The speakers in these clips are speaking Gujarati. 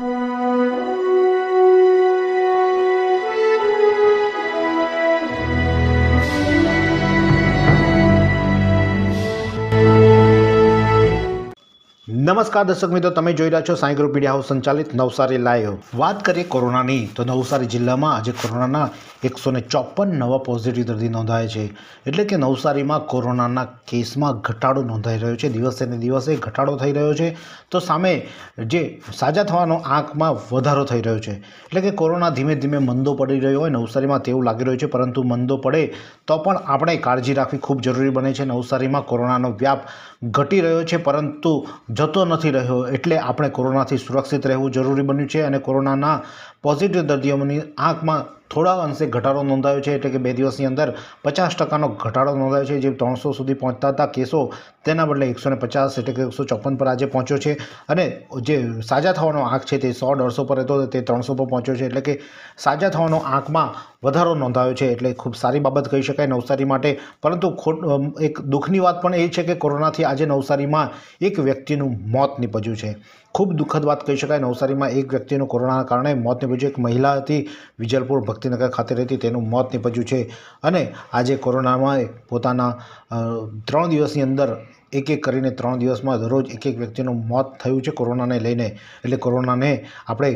Música નમસ્કાર દર્શક મિત્રો તમે જોઈ રહ્યા છો સાંઈ ગ્રુપ મીડિયા હાઉસ સંચાલિત નવસારી લાઈવ વાત કરીએ કોરોનાની તો નવસારી જિલ્લામાં આજે કોરોનાના એકસો ને ચોપન નવા પોઝિટિવ દર્દી નોંધાયા છે એટલે કે નવસારીમાં કોરોનાના કેસમાં ઘટાડો નોંધાઈ રહ્યો છે દિવસે ને દિવસે ઘટાડો થઈ રહ્યો છે તો સામે જે સાજા થવાનો આંકમાં વધારો થઈ રહ્યો છે એટલે કે કોરોના ધીમે ધીમે મંદો પડી રહ્યો હોય નવસારીમાં તેવું લાગી રહ્યું છે પરંતુ મંદો પડે તો પણ આપણે કાળજી રાખવી ખૂબ જરૂરી બને છે નવસારીમાં કોરોનાનો વ્યાપ ઘટી રહ્યો છે પરંતુ જતો થતો નથી રહ્યો એટલે આપણે કોરોનાથી સુરક્ષિત રહેવું જરૂરી બન્યું છે અને કોરોનાના પોઝિટિવ દર્દીઓની આંખમાં થોડા અંશે ઘટાડો નોંધાયો છે એટલે કે બે દિવસની અંદર પચાસ ટકાનો ઘટાડો નોંધાયો છે જે ત્રણસો સુધી પહોંચતા હતા કેસો તેના બદલે એકસો ને પચાસ એટલે કે એકસો ચોપન પર આજે પહોંચ્યો છે અને જે સાજા થવાનો આંક છે તે સો દોઢસો પર હતો તે ત્રણસો પર પહોંચ્યો છે એટલે કે સાજા થવાનો આંકમાં વધારો નોંધાયો છે એટલે ખૂબ સારી બાબત કહી શકાય નવસારી માટે પરંતુ ખોટ એક દુઃખની વાત પણ એ છે કે કોરોનાથી આજે નવસારીમાં એક વ્યક્તિનું મોત નીપજ્યું છે ખૂબ દુઃખદ વાત કહી શકાય નવસારીમાં એક વ્યક્તિનું કોરોનાના કારણે મોત નિપજ્યું એક મહિલા હતી વિજલપુર ભક્તિનગર ખાતે રહેતી તેનું મોત નિપજ્યું છે અને આજે કોરોનામાં પોતાના ત્રણ દિવસની અંદર એક એક કરીને ત્રણ દિવસમાં દરરોજ એક એક વ્યક્તિનું મોત થયું છે કોરોનાને લઈને એટલે કોરોનાને આપણે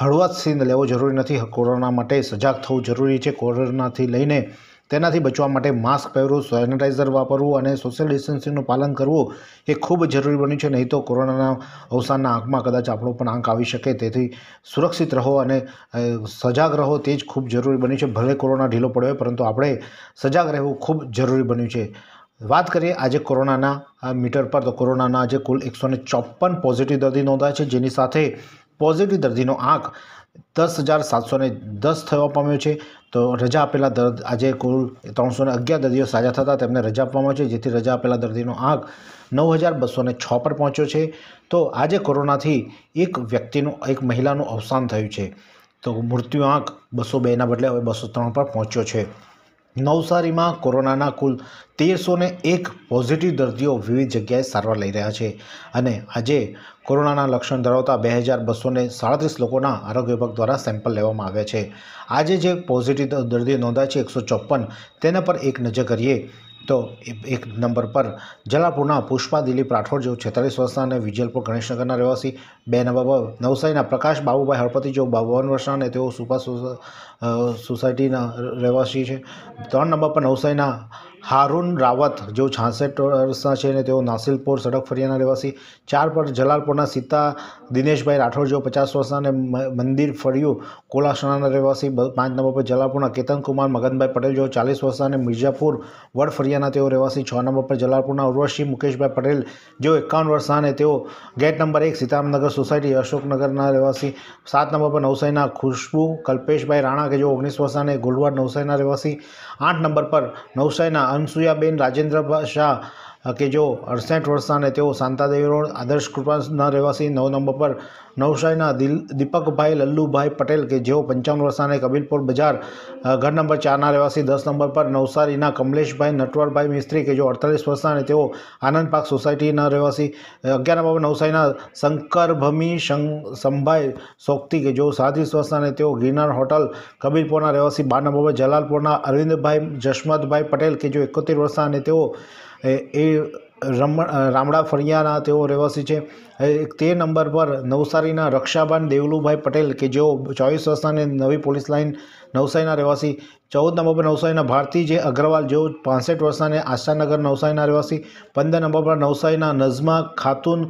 હળવાશથી લેવો જરૂરી નથી કોરોના માટે સજાગ થવું જરૂરી છે કોરોનાથી લઈને તેનાથી બચવા માટે માસ્ક પહેરવું સેનિટાઇઝર વાપરવું અને સોશિયલ ડિસ્ટન્સિંગનું પાલન કરવું એ ખૂબ જરૂરી બન્યું છે નહીં તો કોરોનાના અવસાનના આંકમાં કદાચ આપણો પણ આંક આવી શકે તેથી સુરક્ષિત રહો અને સજાગ રહો તે જ ખૂબ જરૂરી બન્યું છે ભલે કોરોના ઢીલો પડ્યો પરંતુ આપણે સજાગ રહેવું ખૂબ જરૂરી બન્યું છે વાત કરીએ આજે કોરોનાના મીટર પર તો કોરોનાના આજે કુલ એકસો ને ચોપન પોઝિટિવ દર્દી નોંધાયા છે જેની સાથે પોઝિટિવ દર્દીનો આંક દસ હજાર સાતસો દસ થવા પામ્યો છે તો રજા આપેલા દર્દ આજે કુલ ત્રણસો અગિયાર દર્દીઓ સાજા થતાં તેમને રજા આપવામાં છે જેથી રજા આપેલા દર્દીનો આંક નવ હજાર બસો છ પર પહોંચ્યો છે તો આજે કોરોનાથી એક વ્યક્તિનું એક મહિલાનું અવસાન થયું છે તો મૃત્યુ આંક બસો બેના બદલે હવે બસો ત્રણ પર પહોંચ્યો છે નવસારીમાં કોરોનાના કુલ તેરસો એક પોઝિટિવ દર્દીઓ વિવિધ જગ્યાએ સારવાર લઈ રહ્યા છે અને આજે કોરોનાના લક્ષણ ધરાવતા બે હજાર બસોને સાડત્રીસ લોકોના આરોગ્ય વિભાગ દ્વારા સેમ્પલ લેવામાં આવ્યા છે આજે જે પોઝિટિવ દર્દી નોંધાય છે એકસો ચોપ્પન તેના પર એક નજર કરીએ તો એક નંબર પર જલાપુરના પુષ્પા દિલીપ રાઠોડ જેઓ છેતાલીસ વર્ષના અને વિજલપુર ગણેશનગરના રહેવાસી બે નંબર પર નવસારીના પ્રકાશ બાબુભાઈ હળપતિ જેઓ બાવન વર્ષના અને તેઓ સુપા સોસાયટીના રહેવાસી છે ત્રણ નંબર પર નવસારીના હારૂન રાવત જેઓ છાસઠ વર્ષના છે અને તેઓ નાસિલપુર સડક ફરિયાના રહેવાસી ચાર પર જલાલપુરના સીતા દિનેશભાઈ રાઠોડ જેઓ પચાસ વર્ષના અને મંદિર ફળિયું કોલાસણાના રહેવાસી પાંચ નંબર પર જલાલપુરના કેતનકુમાર મગનભાઈ પટેલ જેઓ ચાલીસ વર્ષના અને મિર્જાપુર વડ ફરિયાના તેઓ રહેવાસી છ નંબર પર જલાલપુરના ઉર્વશી મુકેશભાઈ પટેલ જેઓ એકાવન વર્ષના અને તેઓ ગેટ નંબર એક સીતારામનગર સોસાયટી અશોકનગરના રહેવાસી સાત નંબર પર નવસારીના ખુશ્બુ કલ્પેશભાઈ રાણા કે જેઓ ઓગણીસ વર્ષના અને ગોલવાડ નવસારીના રહેવાસી આઠ નંબર પર નવસારીના અનસુયાબેન રાજેન્દ્ર શાહ કે જો અડસઠ વર્ષના તેઓ શાંતાદેવી રોડ આદર્શ કૃપાના રહેવાસી નવ નંબર પર નવસારીના દિલ દીપકભાઈ લલ્લુભાઈ પટેલ કે જેઓ પંચાવન વર્ષના કબીલપુર બજાર ઘર નંબર ચારના રહેવાસી દસ નંબર પર નવસારીના કમલેશભાઈ નટવરભાઈ મિસ્ત્રી કે જો અડતાલીસ વર્ષના તેઓ આનંદ પાક સોસાયટીના રહેવાસી અગિયાર નંબર નવસારીના શંકરભમી સંભાઈ સોક્તી કે જેઓ સાડત્રીસ વર્ષના તેઓ ગિરનાર હોટલ કબીરપુરના રહેવાસી બાર નંબર પર જલાલપુરના અરવિંદભાઈ જશમતભાઈ પટેલ કે જો એકોતેર વર્ષના અને તેઓ એ રમ રામડા ફળિયાના તેઓ રહેવાસી છે તે નંબર પર નવસારીના રક્ષાબાન દેવલુભાઈ પટેલ કે જેઓ ચોવીસ વર્ષના નવી પોલીસ લાઇન નવસારીના રહેવાસી ચૌદ નંબર પર નવસારીના ભારતીજી અગ્રવાલ જેઓ પાસઠ વર્ષના આશાનગર નવસારીના રહેવાસી પંદર નંબર પર નવસારીના નઝમા ખાતુન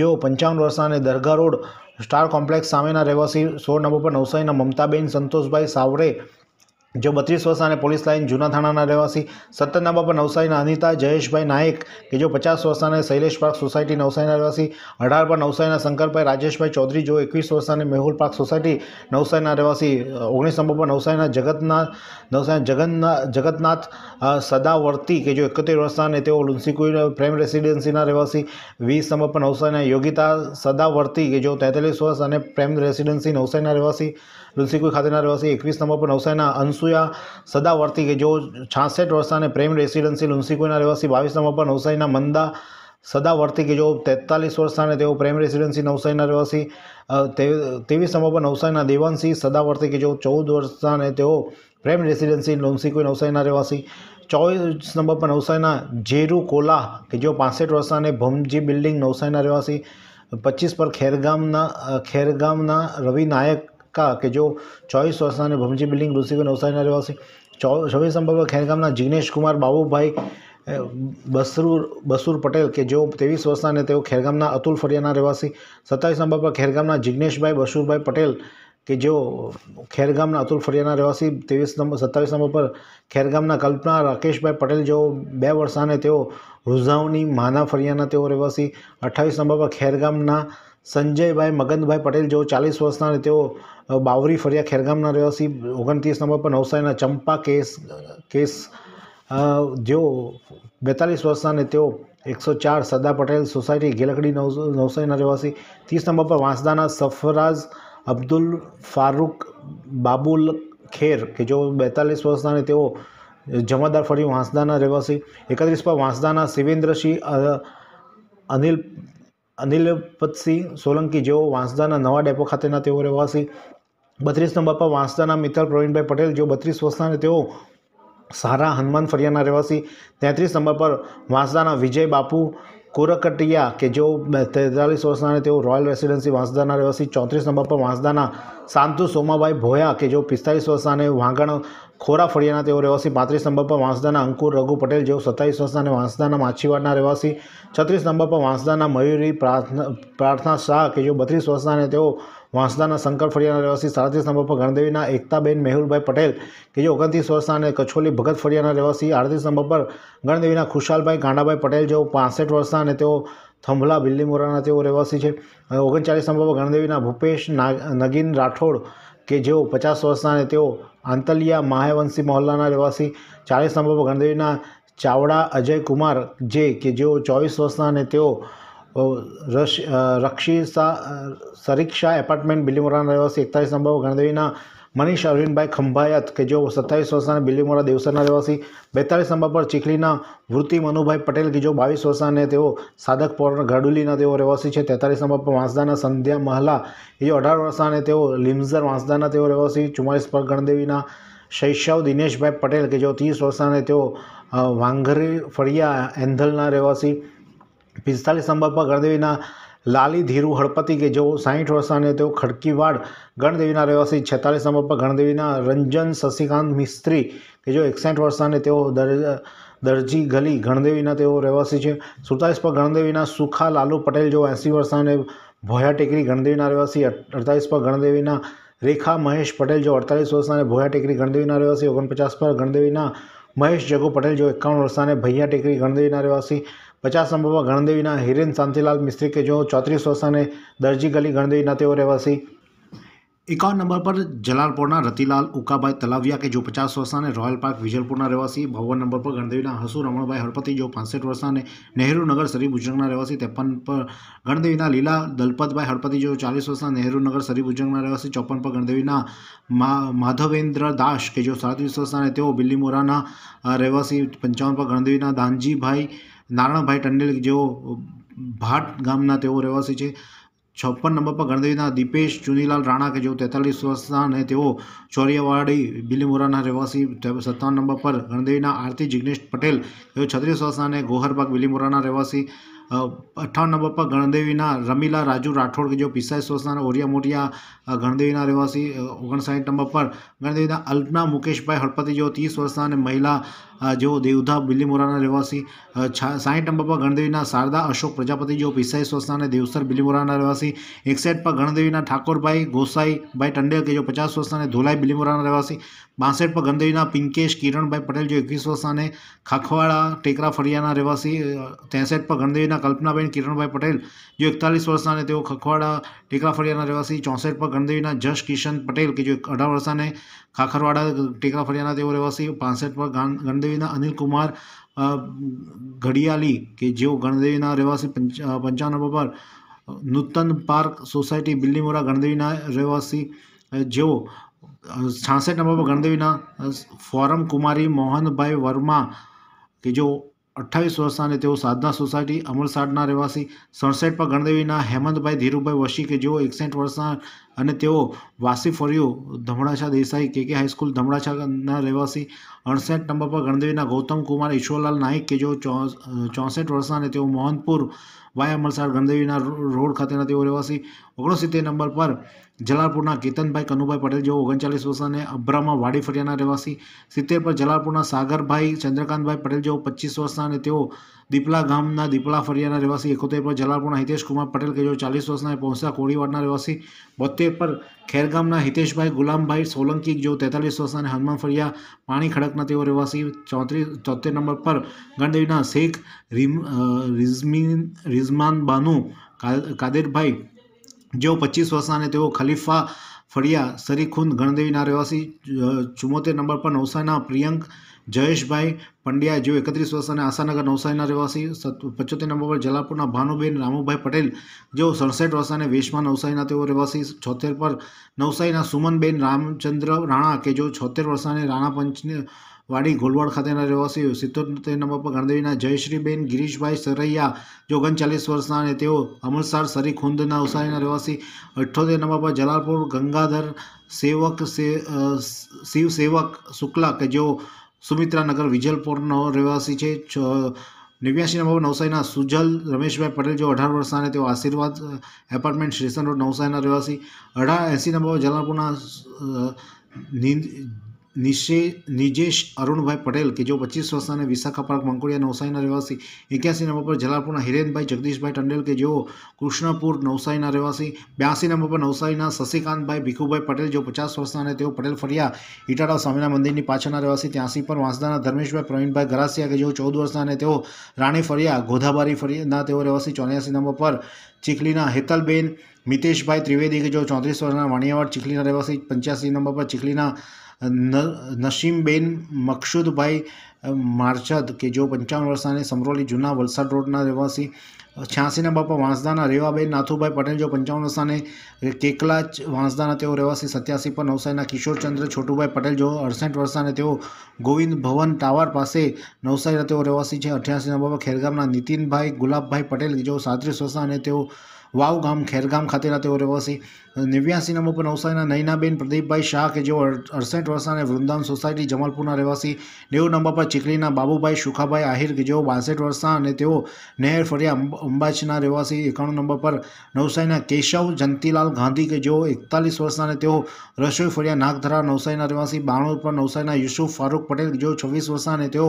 જેઓ પંચાવન વર્ષના દરગાહ રોડ સ્ટાર કોમ્પ્લેક્સ સામેના રહેવાસી સોળ નંબર પર નવસારીના મમતાબેન સંતોષભાઈ સાવરે જો બત્રીસ વર્ષ અને પોલીસ લાઇન જૂના થાણાના રહેવાસી સત્તરના બાપા નવસારીના અનિતા જયેશભાઈ નાયક કે જો પચાસ વર્ષ અને શૈલેષ પાર્ક સોસાયટી નવસારીના રહેવાસી અઢાર પર નવસારીના શંકરભાઈ રાજેશભાઈ ચૌધરી જો એકવીસ વર્ષ અને મેહુલ પાર્ક સોસાયટી નવસારીના રહેવાસી ઓગણીસ નંબર પર નવસારીના જગતનાથ નવસારી જગન્ના જગતનાથ સદાવર્તી કે જો એકોતેર વર્ષના અને તેઓ લુન્સીકુઈ પ્રેમ રેસિડેન્સીના રહેવાસી વીસ નંબર પર નવસારીના યોગિતા સદાવર્તી કે જો તેતાલીસ વર્ષ અને પ્રેમ રેસિડેન્સી નવસારીના રહેવાસી તુલસીકુઈ ખાતેના રહેવાસી એકવીસ નંબર પર નવસારીના અનસુયા સદાવર્તી કે જેઓ છાસઠ વર્ષના અને પ્રેમ રેસિડેન્સી લુલસીકુઈના રહેવાસી બાવીસ નંબર પર નવસારીના મંદા સદાવર્તી કે જેઓ તેતાલીસ વર્ષના અને તેઓ પ્રેમ રેસિડેન્સી નવસારીના રહેવાસી ત્રેવીસ નંબર પર નવસારીના દેવાનસિંહ સદાવર્તી કે જેઓ ચૌદ વર્ષના અને તેઓ પ્રેમ રેસિડેન્સી કોઈ નવસારીના રહેવાસી ચોવીસ નંબર પર નવસારીના જેરુ કોલા કે જેઓ પાસઠ વર્ષના ભમજી બિલ્ડિંગ નવસારીના રહેવાસી પચીસ પર ખેરગામના ખેરગામના રવિ નાયક કા કે જો ચોવીસ વર્ષના અને ભમજી બિલ્ડિંગ ઋષિકો નવસારીના રહેવાસી છવ્વીસ નંબર પર ખેરગામના જિગ્નેશ કુમાર બાબુભાઈ બસરૂર બસુર પટેલ કે જેઓ ત્રેવીસ વર્ષના અને તેઓ ખેરગામના અતુલ ફળિયાના રહેવાસી સત્તાવીસ નંબર પર ખેરગામના જિગ્નેશભાઈ બસુરભાઈ પટેલ કે જેઓ ખેરગામના અતુલ ફળિયાના રહેવાસી ત્રેવીસ નંબર સત્તાવીસ નંબર પર ખેરગામના કલ્પના રાકેશભાઈ પટેલ જેઓ બે વર્ષના અને તેઓ રૂઝાવની માના ફળિયાના તેઓ રહેવાસી અઠ્ઠાવીસ નંબર પર ખેરગામના સંજયભાઈ મગનભાઈ પટેલ જેઓ ચાલીસ વર્ષના અને તેઓ બાવરી ફરિયા ખેરગામના રહેવાસી ઓગણત્રીસ નંબર પર નવસારીના ચંપા કેસ કેસ જેઓ બેતાલીસ વર્ષના અને તેઓ એકસો ચાર સરદાર પટેલ સોસાયટી નવ નવસારીના રહેવાસી ત્રીસ નંબર પર વાંસદાના સફરાઝ અબ્દુલ ફારૂક બાબુલ ખેર કે જેઓ બેતાલીસ વર્ષના અને તેઓ જમાદાર ફરી વાંસદાના રહેવાસી એકત્રીસ પર વાંસદાના શિવેન્દ્રસિંહ અનિલ અનિલપતસિંહ સોલંકી જેઓ વાંસદાના નવા ડેપો ખાતેના તેઓ રહેવાસી બત્રીસ નંબર પર વાંસદાના મિત્તલ પ્રવીણભાઈ પટેલ જેઓ બત્રીસ વર્ષના તેઓ સારા હનુમાન ફરિયાના રહેવાસી તેત્રીસ નંબર પર વાંસદાના વિજય બાપુ કોરકટિયા કે જેઓ તેતાલીસ વર્ષના તેઓ રોયલ રેસિડેન્સી વાંસદાના રહેવાસી ચોત્રીસ નંબર પર વાંસદાના શાંતુ સોમાભાઈ ભોયા કે જેઓ પિસ્તાલીસ વર્ષના વાંગણ ખોરા ફળિયાના તેઓ રહેવાસી પાંત્રીસ નંબર પર વાંસદાના અંકુર રઘુ પટેલ જેઓ સત્તાવીસ વર્ષના અને વાંસદાના માછીવાડના રહેવાસી છત્રીસ નંબર પર વાંસદાના મયુરી પ્રાર્થના પ્રાર્થના શાહ કે જેઓ બત્રીસ વર્ષના અને તેઓ વાંસદાના શંકર ફળિયાના રહેવાસી સાડત્રીસ નંબર પર ગણદેવીના એકતાબેન મેહુલભાઈ પટેલ કે જે ઓગણત્રીસ વર્ષના અને કછોલી ભગત ફળિયાના રહેવાસી આડત્રીસ નંબર પર ગણદેવીના ખુશાલભાઈ ગાંડાભાઈ પટેલ જેઓ પાસઠ વર્ષના અને તેઓ થંભલા બિલ્લીમોરાના તેઓ રહેવાસી છે ઓગણચાલીસ નંબર પર ગણદેવીના ભૂપેશ નગીન રાઠોડ કે જેઓ પચાસ વર્ષના અને તેઓ આંતલિયા મહાવંશી મહોલ્લાના રહેવાસી ચાલીસ નંબર પર ગણદેવીના ચાવડા અજય કુમાર જે કે જેઓ ચોવીસ વર્ષના અને તેઓ રક્ષિસા સરીક્ષા એપાર્ટમેન્ટ બિલીમોરાના રહેવાસી એકતાલીસ નંબર ગણદેવીના મનીષ અરવિંદભાઈ ખંભાયત કે જો સત્તાવીસ વર્ષના બિલીમોરા દેવસરના રહેવાસી બેતાલીસ નંબર પર ચીખલીના વૃત્તિ મનુભાઈ પટેલ કે જો બાવીસ વર્ષના અને તેઓ સાધકપોર ઘાડુલીના તેઓ રહેવાસી છે તેતાલીસ નંબર પર વાંસદાના સંધ્યા મહલા એ જેઓ અઢાર વર્ષના અને તેઓ લીમઝર વાંસદાના તેઓ રહેવાસી ચુમ્માલીસ પર ગણદેવીના શૈશવ દિનેશભાઈ પટેલ કે જો ત્રીસ વર્ષના તેઓ વાંઘરી ફળિયા એંધલના રહેવાસી પિસ્તાલીસ નંબર પર ગણદેવીના લાલી ધીરુ હળપતિ કે જેઓ સાહીઠ વર્ષાને તેઓ ખડકીવાડ ગણદેવીના રહેવાસી છેતાલીસ નંબર પર ગણદેવીના રંજન શશિકાંત મિસ્ત્રી કે જેઓ એકસઠ વર્ષાને તેઓ દરજી ગલી ગણદેવીના તેઓ રહેવાસી છે સુડતાલીસ પર ગણદેવીના સુખા લાલુ પટેલ જેઓ એંસી વર્ષાને ભોયા ટેકરી ગણદેવીના રહેવાસી અડતાલીસ પર ગણદેવીના રેખા મહેશ પટેલ જો અડતાલીસ વર્ષના અને ભોયા ટેકરી ગણદેવીના રહેવાસી ઓગણપચાસ પર ગણદેવીના મહેશ જગો પટેલ જો એકાવન વર્ષના ભૈયા ટેકરી ગણદેવીના રહેવાસી પચાસ નંબરમાં ગણદેવીના હિરેન શાંતિલાલ મિસ્ત્રી કે જેઓ ચોત્રીસ વર્ષના દરજી ગલી ગણદેવીના તેઓ રહેવાસી એકાવન નંબર પર જલાલપોરના રતિલાલ ઉકાભાઈ તલાવિયા કે જો પચાસ વર્ષના અને રોયલ પાર્ક વિજલપુરના રહેવાસી બાવન નંબર પર ગણદેવીના હસુ રમણભાઈ હળપતિ જો પાંસઠ વર્ષના અને નહેરુનગર સરી ભુજંગના રહેવાસી ત્રેપન પર ગણદેવીના લીલા દલપતભાઈ હળપતિ જો ચાલીસ વર્ષના નહેરુનગર સરી ભુજંગના રહેવાસી ચોપન પર ગણદેવીના માધવેન્દ્ર દાસ કે જો સાડત્રીસ વર્ષના અને તેઓ બિલ્લીમોરાના રહેવાસી પંચાવન પર ગણદેવીના દાનજીભાઈ નારણભાઈ ટંડેલ જેઓ ભાટ ગામના તેઓ રહેવાસી છે છપ્પન નંબર પર ગણદેવીના દીપેશ ચુનીલાલ રાણા કે જેઓ તેતાલીસ વર્ષના અને તેઓ ચોરિયાવાડી બિલીમોરાના રહેવાસી સત્તાવન નંબર પર ગણદેવીના આરતી જિગ્નેશ પટેલ તેઓ છત્રીસ વર્ષના અને ગોહરબાગ બિલીમોરાના રહેવાસી અઠ્ઠાવન નંબર પર ગણદેવીના રમીલા રાજુ રાઠોડ કે જેઓ પિસ્તાલીસ વર્ષના અને ઓરિયા મોટિયા ગણદેવીના રહેવાસી ઓગણસાઠ નંબર પર ગણદેવીના અલ્પના મુકેશભાઈ હળપતિ જેઓ ત્રીસ વર્ષના અને મહિલા જેઓ દેવધા બિલીમોરાના રહેવાસી સાહીઠ નંબર પર ગણદેવીના શારદા અશોક પ્રજાપતિ જેઓ પીસાઈ સ્વસ્થાને દેવસર બિલીમોરાના રહેવાસી એકસઠ પર ગણદેવીના ઠાકોરભાઈ ગોસાઈભાઈ ટંડેલ કે જેઓ પચાસ વર્ષના ધોલાઈ બિલીમોરાના રહેવાસી બાસઠ પર ગણદેવીના પિંકેશ કિરણભાઈ પટેલ જેઓ એકવીસ વર્ષના ખાખવાડા ટેકરા ફળિયાના રહેવાસી ત્રેસઠ પર ગણદેવીના કલ્પનાબેન કિરણભાઈ પટેલ જેઓ એકતાલીસ વર્ષના અને તેઓ ખખવાડા ટેકરા ફળિયાના રહેવાસી ચોસઠ પર ગણદેવીના જશ કિશન પટેલ કે જે અઢાર વર્ષાને ખાખરવાડા ટેકરા ફળિયાના તેઓ રહેવાસી પાસઠ પર ગણદેવીના કુમાર ઘડિયાલી કે જેઓ ગણદેવીના રહેવાસી પંચાણું પર નૂતન પાર્ક સોસાયટી બિલ્લીમોરા ગણદેવીના રહેવાસી જેઓ છાસઠ નંબર પર ગણદેવીના ફોરમ કુમારી મોહનભાઈ વર્મા કે જો અઠ્ઠાવીસ વર્ષના અને તેઓ સાધના સોસાયટી અમલસાડના રહેવાસી સણસેટ પર ગણદેવીના હેમંતભાઈ ધીરુભાઈ વશી કે જેઓ એકસઠ વર્ષના અને તેઓ વાસી ફર્યો ધમણાછા દેસાઈ કે કે હાઈસ્કૂલ ધમણાછાના રહેવાસી અડસઠ નંબર પર ગણદેવીના ગૌતમ કુમાર ઈશ્વરલાલ નાઇક કે જેઓ ચોસઠ વર્ષના અને તેઓ મોહનપુર વાય અમલસાડ ગણદેવીના રોડ ખાતેના તેઓ રહેવાસી ઓગણસિત્તેર નંબર પર જલાલપુરના કેતનભાઈ કનુભાઈ પટેલ જેઓ ઓગણચાલીસ વર્ષના અબ્રામાં વાડી ફરિયાના રહેવાસી સિત્તેર પર જલાલપુરના સાગરભાઈ ચંદ્રકાંતભાઈ પટેલ જેઓ પચીસ વર્ષના અને તેઓ દીપલા ગામના દીપલા ફરિયાના રહેવાસી એકોતેર પર જલાલપુરના હિતેશકુમાર પટેલ કે જેઓ ચાલીસ વર્ષના પહોંચતા કોળીવાડના રહેવાસી બોતેર પર ખેરગામના હિતેશભાઈ ગુલામભાઈ સોલંકી જેઓ તેતાલીસ વર્ષના અને હનુમાન ફરિયા પાણી ખડકના તેઓ રહેવાસી ચોત્રીસ ચોતેર નંબર પર ગણદેવીના શેખ રિમ રિઝમીન રિઝમાન બાનુ કાદેરભાઈ જેઓ પચીસ વર્ષના અને તેઓ ખલીફા ફળિયા સરીખુંદ ગણદેવીના રહેવાસી ચુમ્મોતેર નંબર પર નવસારીના પ્રિયંક જયેશભાઈ પંડ્યા જેઓ એકત્રીસ વર્ષ અને આશાનગર નવસારીના રહેવાસી પચોતેર નંબર પર જલાપુરના ભાનુબેન રામુભાઈ પટેલ જેઓ સડસઠ વર્ષ અને વેશમાં નવસારીના તેઓ રહેવાસી છોતેર પર નવસારીના સુમનબેન રામચંદ્ર રાણા કે જેઓ છોતેર વર્ષના અને રાણા પંચને વાડી ઘોલવાડ ખાતેના રહેવાસીઓ સિત્તોતેર નંબર પર ગણદેવીના જયશ્રીબેન ગિરીશભાઈ સરૈયા જે ઓગણચાલીસ વર્ષના અને તેઓ અમૃતસર સરી ખુંદના ઉસારીના રહેવાસી અઠ્ઠોતેર નંબર પર જલાલપુર ગંગાધર સેવક શિવ સેવક શુક્લા કે જેઓ સુમિત્રાનગર વિજલપુરનો રહેવાસી છે નેવ્યાસી નંબર નવસારીના સુજલ રમેશભાઈ પટેલ જેઓ અઢાર વર્ષના અને તેઓ આશીર્વાદ એપાર્ટમેન્ટ સ્ટેશન રોડ નવસારીના રહેવાસી અઢાર એંસી નંબર જલાલપુરના નિશે નિજેશ અરુણભાઈ પટેલ કે જો પચીસ વર્ષના વિશાખા પાર્ક મંકોડિયા નવસારીના રહેવાસી એક્યાસી નંબર પર જલાલપુરના હિરેનભાઈ જગદીશભાઈ ટંડેલ કે જેઓ કૃષ્ણપુર નવસારીના રહેવાસી બ્યાસી નંબર પર નવસારીના શશિકાંતભાઈ ભીખુભાઈ પટેલ જેઓ પચાસ વર્ષના અને તેઓ પટેલ ફળિયા ઇટાડા સ્વામીના મંદિરની પાછળના રહેવાસી ત્યાંસી પર વાંસદાના ધર્મેશભાઈ પ્રવીણભાઈ ગરાસિયા કે જેઓ ચૌદ વર્ષના અને તેઓ રાણી ફળિયા ગોધાબારી ફળિયાના તેઓ રહેવાસી ચોર્યાસી નંબર પર ચીખલીના હેતલબેન મિતેશભાઈ ત્રિવેદી કે જેઓ ચોત્રીસ વર્ષના વાણિયાવાડ ચીખલીના રહેવાસી પંચ્યાસી નંબર પર ચીખલીના નસીમબેન મકસુદભાઈ માર્ચદ કે જો પંચાવન વર્ષના સમરોલી જૂના વલસાડ રોડના રહેવાસી છ્યાસીના બાપા વાંસદાના રેવાબેન નાથુભાઈ પટેલ જો પંચાવન વર્ષના કેકલા વાંસદાના તેઓ રહેવાસી સત્યાસી પર નવસારીના કિશોરચંદ્ર છોટુભાઈ પટેલ જો અડસઠ વર્ષના તેઓ ગોવિંદ ભવન ટાવર પાસે નવસારીના તેઓ રહેવાસી છે અઠ્યાસીના બાપા ખેરગામના નીતિનભાઈ ગુલાબભાઈ પટેલ જેઓ સાત્રીસ વર્ષના અને તેઓ વાવ ગામ ખેરગામ ખાતેના તેઓ રહેવાસી નેવ્યાસી નંબર પર નવસારીના નૈનાબેન પ્રદીપભાઈ શાહ કે જેઓ અડસઠ વર્ષના વૃંદાવન સોસાયટી જમાલપુરના રહેવાસી નેવું નંબર પર ચીખલીના બાબુભાઈ સુખાભાઈ આહિર કે જેઓ બાસઠ વર્ષના અને તેઓ નહેર ફરિયા અંબાજીના રહેવાસી એકાણું નંબર પર નવસારીના કેશવ જંતીલાલ ગાંધી કે જેઓ એકતાલીસ વર્ષના અને તેઓ રસોઈ ફરિયા નાગધરા નવસારીના રહેવાસી બાણુ પર નવસારીના યુસુફ ફારૂક પટેલ જેઓ છવ્વીસ વર્ષના અને તેઓ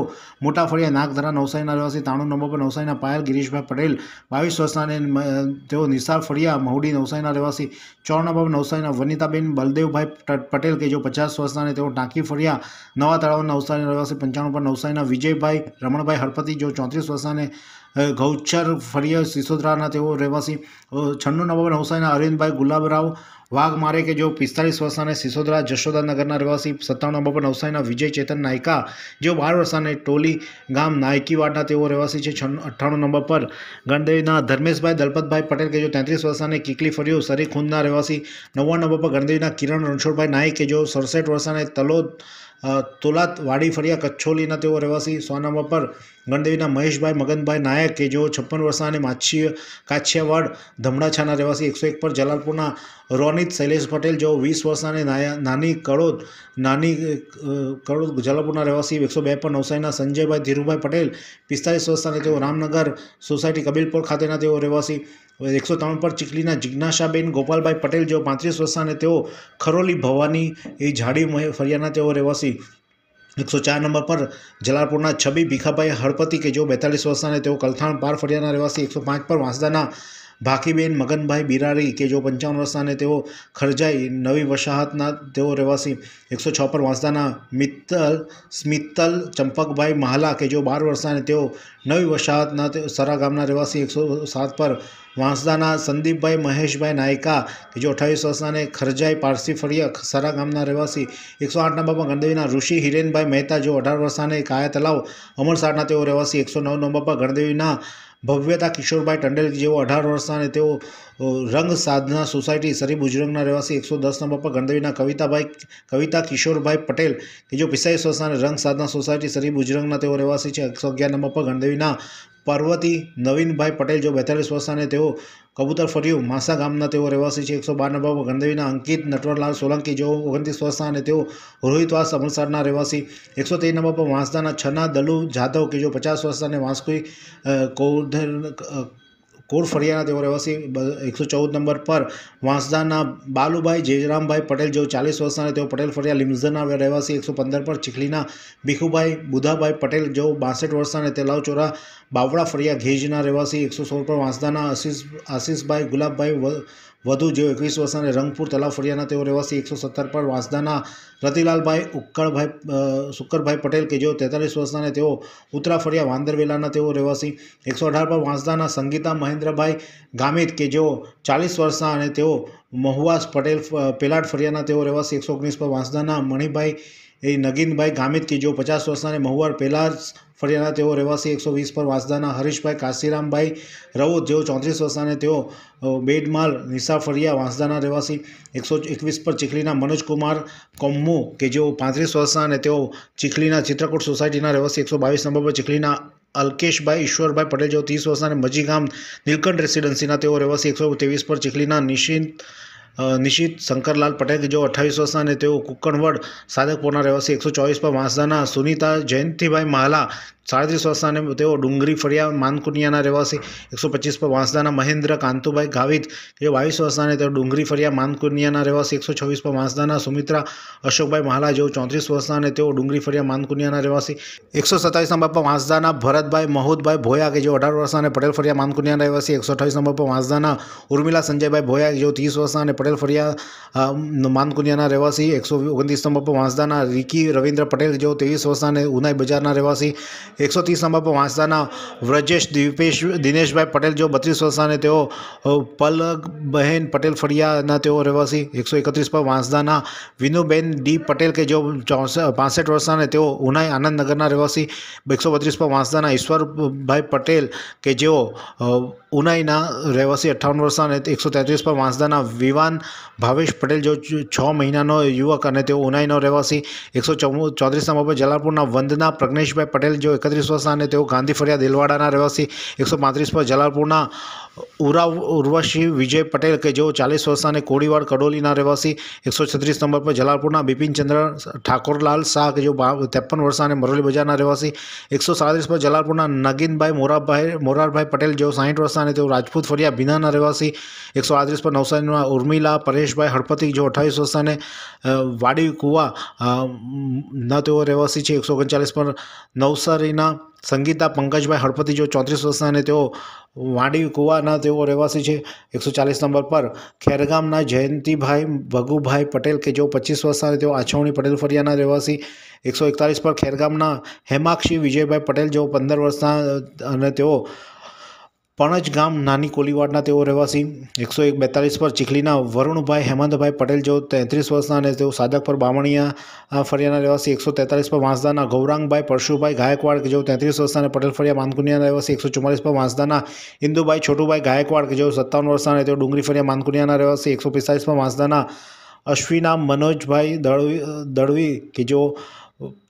મોટા ફળિયા નાગધરા નવસારીના રહેવાસી તાણું નંબર પર નવસારીના પાયલ ગિરીશભાઈ પટેલ બાવીસ વર્ષના અને તેઓ નિસાર ફળિયા મહુડી નવસારીના રહેવાસી ચોરણાબાબ નવસારીના વનિતાબેન બલદેવભાઈ પટેલ કે જેઓ પચાસ વર્ષના અને તેઓ ટાંકી ફળિયા નવા તળાવ નવસારીના રહેવાસી પંચાણું પર નવસારીના વિજયભાઈ રમણભાઈ હળપતિ જેઓ ચોત્રીસ વર્ષના અને ગૌચર ફળિયા સિસોદરાના તેઓ રહેવાસી છન્નું નવાબ નવસારીના અરવિંદભાઈ ગુલાબરાવ વાઘ મારે કે જો પિસ્તાલીસ વર્ષના સિસોદરા જશોદાનગરના રહેવાસી સત્તાણું બાપા નવસારીના વિજય ચેતન નાયકા જેઓ બાર વર્ષના ટોલી ગામ નાયકીવાડના તેઓ રહેવાસી છે અઠ્ઠાણું નંબર પર ગણદેવીના ધર્મેશભાઈ દલપતભાઈ પટેલ કે જેઓ તેત્રીસ વર્ષના કિકલી ફર્યો સરી ખુંદના રહેવાસી નવ્વાણું નંબર પર ગણદેવીના કિરણ રણછોડભાઈ નાયક કે જેઓ સડસઠ વર્ષના તલોદ તુલાત વાડી ફરિયા કચ્છોલીના તેઓ રહેવાસી સો નંબર પર ગણદેવીના મહેશભાઈ મગનભાઈ નાયક કે જેઓ છપ્પન વર્ષના અને માછી કાછિયાવાડ ધમડાછાના રહેવાસી એકસો એક પર જલાલપુરના રોનિત શૈલેષ પટેલ જેઓ વીસ વર્ષના અને નાની કડોદ નાની કડોદ જલાપુરના રહેવાસી એકસો બે પર નવસારીના સંજયભાઈ ધીરુભાઈ પટેલ પિસ્તાલીસ વર્ષના તેઓ રામનગર સોસાયટી કબીલપુર ખાતેના તેઓ રહેવાસી એકસો ત્રણ પર ચીખલીના જિજ્ઞાસાબેન ગોપાલભાઈ પટેલ જેઓ પાંત્રીસ વર્ષના તેઓ ખરોલી ભવાની એ ઝાડી ફરિયાના તેઓ રહેવાસી એકસો ચાર નંબર પર જલાલપુરના છબી ભીખાભાઈ હળપતિ કે જેઓ બેતાલીસ વર્ષના અને તેઓ કલથાણ પાર ફરિયાના રહેવાસી એકસો પાંચ પર વાંસદાના ભાકીબેન મગનભાઈ બિરારી કે જો પંચાવન વર્ષના તેઓ ખરજાઈ નવી વસાહતના તેઓ રહેવાસી એકસો છપ્પન વાંસદાના મિત્તલ સ્મિત્તલ ચંપકભાઈ મહાલા કે જો બાર વર્ષના તેઓ નવી વસાહતના સરા ગામના રહેવાસી એકસો સાત પર વાંસદાના સંદીપભાઈ મહેશભાઈ નાયકા કે જો અઠાવીસ વર્ષના ખરજાઈ પારસી ફળિયા સરા ગામના રહેવાસી એકસો આઠ નંબરમાં ગણદેવીના ઋષિ હિરેનભાઈ મહેતા જો અઢાર વર્ષના કાયા તલાવ અમરસાડના તેઓ રહેવાસી એકસો નવ નંબર પર ગણદેવીના ભવ્યતા કિશોરભાઈ ટંડેલ જેઓ અઢાર વર્ષના અને તેઓ રંગ સાધના સોસાયટી સરી બુજરંગના રહેવાસી એકસો દસ નંબર પર ગણદેવીના કવિતાભાઈ કવિતા કિશોરભાઈ પટેલ કે જો પિસ્તાલીસ વર્ષના રંગ સાધના સોસાયટી સરી બુજરંગના તેઓ રહેવાસી છે એકસો અગિયાર નંબર પર ગણદેવીના પાર્વતી નવીનભાઈ પટેલ જો બેતાલીસ વર્ષના અને તેઓ કબૂતર ફર્યું માસા ગામના તેઓ રહેવાસી છે એકસો બારના બાબા ગણદેવીના અંકિત નટવરલાલ સોલંકી જેઓ ઓગણત્રીસ વર્ષના અને તેઓ રોહિતવાસ અમૃતસરના રહેવાસી એકસો તેરના બાબા વાંસદાના છના દલુ જાધવ કે જો પચાસ વર્ષના અને વાંસકુઈ કૌધર કોર ફરિયાના તેઓ રહેવાસી એકસો ચૌદ નંબર પર વાંસદાના બાલુભાઈ જયરામભાઈ પટેલ જેઓ ચાલીસ વર્ષના તેઓ પટેલ ફરિયા લીમઝરના રહેવાસી એકસો પંદર પર ચીખલીના ભીખુભાઈ બુધાભાઈ પટેલ જેઓ બાસઠ વર્ષના અને તેલાવચોરા બાવળા ફરિયા ઘેજના રહેવાસી એકસો સોળ પર વાંસદાના આશીષ આશીષભાઈ ગુલાબભાઈ વધુ જો એકવીસ વર્ષના રંગપુર તલાવ ફળિયાના તેઓ રહેવાસી એકસો સત્તર પર વાંસદાના રતિલાલભાઈ ઉક્કળભાઈ શુક્કરભાઈ પટેલ કે જેઓ તેતાલીસ વર્ષના તેઓ ઉત્તરા ફળિયા વાંદરવેલાના તેઓ રહેવાસી એકસો અઢાર પર વાંસદાના સંગીતા મહેન્દ્રભાઈ ગામિત કે જેઓ ચાલીસ વર્ષના અને તેઓ મહુવાસ પટેલ પેલાડ ફળિયાના તેઓ રહેવાસી એકસો ઓગણીસ પર વાંસદાના મણિભાઈ એ નગીનભાઈ ગામિત કે જેઓ પચાસ વર્ષના અને મહુવાર પેલાડ ફળિયાના તેઓ રહેવાસી એકસો વીસ પર વાંસદાના હરીશભાઈ કાશીરામભાઈ રઉત જેઓ ચોત્રીસ વર્ષના તેઓ બેડમાલ નિશા ફળિયા વાંસદાના રહેવાસી એકસો એકવીસ પર ચીખલીના મનોજકુમાર કોમ્મુ કે જેઓ પાંત્રીસ વર્ષના અને તેઓ ચીખલીના ચિત્રકૂટ સોસાયટીના રહેવાસી એકસો બાવીસ નંબર પર ચીખલીના અલ્કેશભાઈ ઈશ્વરભાઈ પટેલ જેઓ ત્રીસ વર્ષના અને મજીગામ નીલકંઠ રેસિડેન્સીના તેઓ રહેવાસી એકસો ત્રેવીસ પર ચીખલીના નિશિંત નિશિત શંકરલાલ પટેલ જેઓ અઠ્ઠાવીસ વર્ષના અને તેઓ કુક્કણવડ સાદકપોરના રહેવાસી એકસો ચોવીસ પર વાંસદાના સુનિતા જયંતિભાઈ માહલા સાડત્રીસ વર્ષના તેઓ ડુંગરી ફળિયા માનકુનિયાના રહેવાસી એકસો પચીસ પર વાંસદાના મહેન્દ્ર કાંતુભાઈ ગાવિત જે બાવીસ વર્ષના તેઓ ડુંગરી ફળિયા માનકુનિયાના રહેવાસી એકસો છવ્વીસ પર વાંસદાના સુમિત્રા અશોકભાઈ મહાલા જેઓ ચોત્રીસ વર્ષના અને તેઓ ડુંગરી ફળિયા માનકુનિયાના રહેવાસી એકસો સત્તાવીસ નંબર પર વાંસદાના ભરતભાઈ મહોદભાઈ ભોયા કે જેઓ અઢાર વર્ષના પટેલ ફળિયા માનકુનિયાના રહેવાસી એકસો અઠાવીસ નંબર પર વાંસદાના ઉર્મિલા સંજયભાઈ ભોયા જેઓ ત્રીસ વર્ષના અને પટેલ ફળિયા માનકુનિયાના રહેવાસી એકસો ઓગણત્રીસ નંબર પર વાંસદાના રિકી રવિન્દ્ર પટેલ જેઓ ત્રેવીસ વર્ષના ઉનાઈ બજારના રહેવાસી એકસો ત્રીસ નંબર પર વાંસદાના વ્રજેશ દિપેશ દિનેશભાઈ પટેલ જો બત્રીસ વર્ષના તેઓ બહેન પટેલ ફળિયાના તેઓ રહેવાસી એકસો એકત્રીસ પર વાંસદાના વિનુબેન ડી પટેલ કે જેઓ પાસઠ વર્ષના તેઓ ઉનાઈ આનંદનગરના રહેવાસી એકસો બત્રીસ પર વાંસદાના ઈશ્વરભાઈ પટેલ કે જેઓ ઉનાઈના રહેવાસી અઠ્ઠાવન વર્ષના અને એકસો તેત્રીસ પર વાંસદાના વિવાન ભાવેશ પટેલ જો છ મહિનાનો યુવક અને તેઓ ઉનાઈનો રહેવાસી એકસો ચોત્રીસ નંબર પર જલાલપુરના વંદના પ્રજ્ઞેશભાઈ પટેલ જો એકત્રીસ વર્ષના અને તેઓ ગાંધી ફળિયા દિલવાડાના રહેવાસી એકસો પાંત્રીસમાં જલાલપુરના ઉરાવ ઉર્વશી વિજય પટેલ કે જેઓ ચાલીસ વર્ષના કોળીવાડ કડોલીના રહેવાસી એકસો છત્રીસ નંબર પર જલાલપુરના બિપિનચંદ્ર ઠાકોરલાલ શાહ કે જેઓ ત્રેપન વર્ષના અને મરોલી બજારના રહેવાસી એકસો સાડત્રીસ પર જલાલપુરના નગીનભાઈ મોરાભાઈ મોરારભાઈ પટેલ જેઓ સાહીઠ વર્ષના અને તેઓ રાજપૂત ફરિયા ભીનાના રહેવાસી એકસો આડત્રીસ પર નવસારીના ઉર્મિલા પરેશભાઈ હળપતિ જેઓ અઠ્ઠાવીસ વર્ષના અને વાડી કુવા ના તેઓ રહેવાસી છે એકસો ઓગણચાલીસ પર નવસારીના સંગીતા પંકજભાઈ હળપતિ જો ચોત્રીસ વર્ષના અને તેઓ વાડી કુવાના તેઓ રહેવાસી છે એકસો ચાલીસ નંબર પર ખેરગામના જયંતિભાઈ ભગુભાઈ પટેલ કે જેઓ પચીસ વર્ષના તેઓ આછવણી પટેલ ફરિયાના રહેવાસી એકસો એકતાલીસ પર ખેરગામના હેમાક્ષી વિજયભાઈ પટેલ જેઓ પંદર વર્ષના અને તેઓ પણજ ગામ નાની કોલીવાડના તેઓ રહેવાસી એકસો એક બેતાલીસ પર ચીખલીના વરુણભાઈ હેમંતભાઈ પટેલ જેઓ તેત્રીસ વર્ષના અને તેઓ સાદક પર બામણિયા ફરિયાના રહેવાસી એકસો તેતાલીસ પર વાંસદાના ગૌરાંગભાઈ પરશુભાઈ ગાયકવાડ કે જેઓ તેત્રીસ વર્ષના અને પટેલ ફળિયા માનકુનિયાના રહેવાસી એકસો ચુમ્માલીસ પર વાંસદાના ઇન્દુભાઈ છોટુભાઈ ગાયકવાડ કે જેઓ સત્તાવન વર્ષના અને તેઓ ડુંગરી ફળિયા માનકુનિયાના રહેવાસી એકસો પિસ્તાલીસ પર વાંસદાના અશ્વિના મનોજભાઈ દળવી દળવી કે જેઓ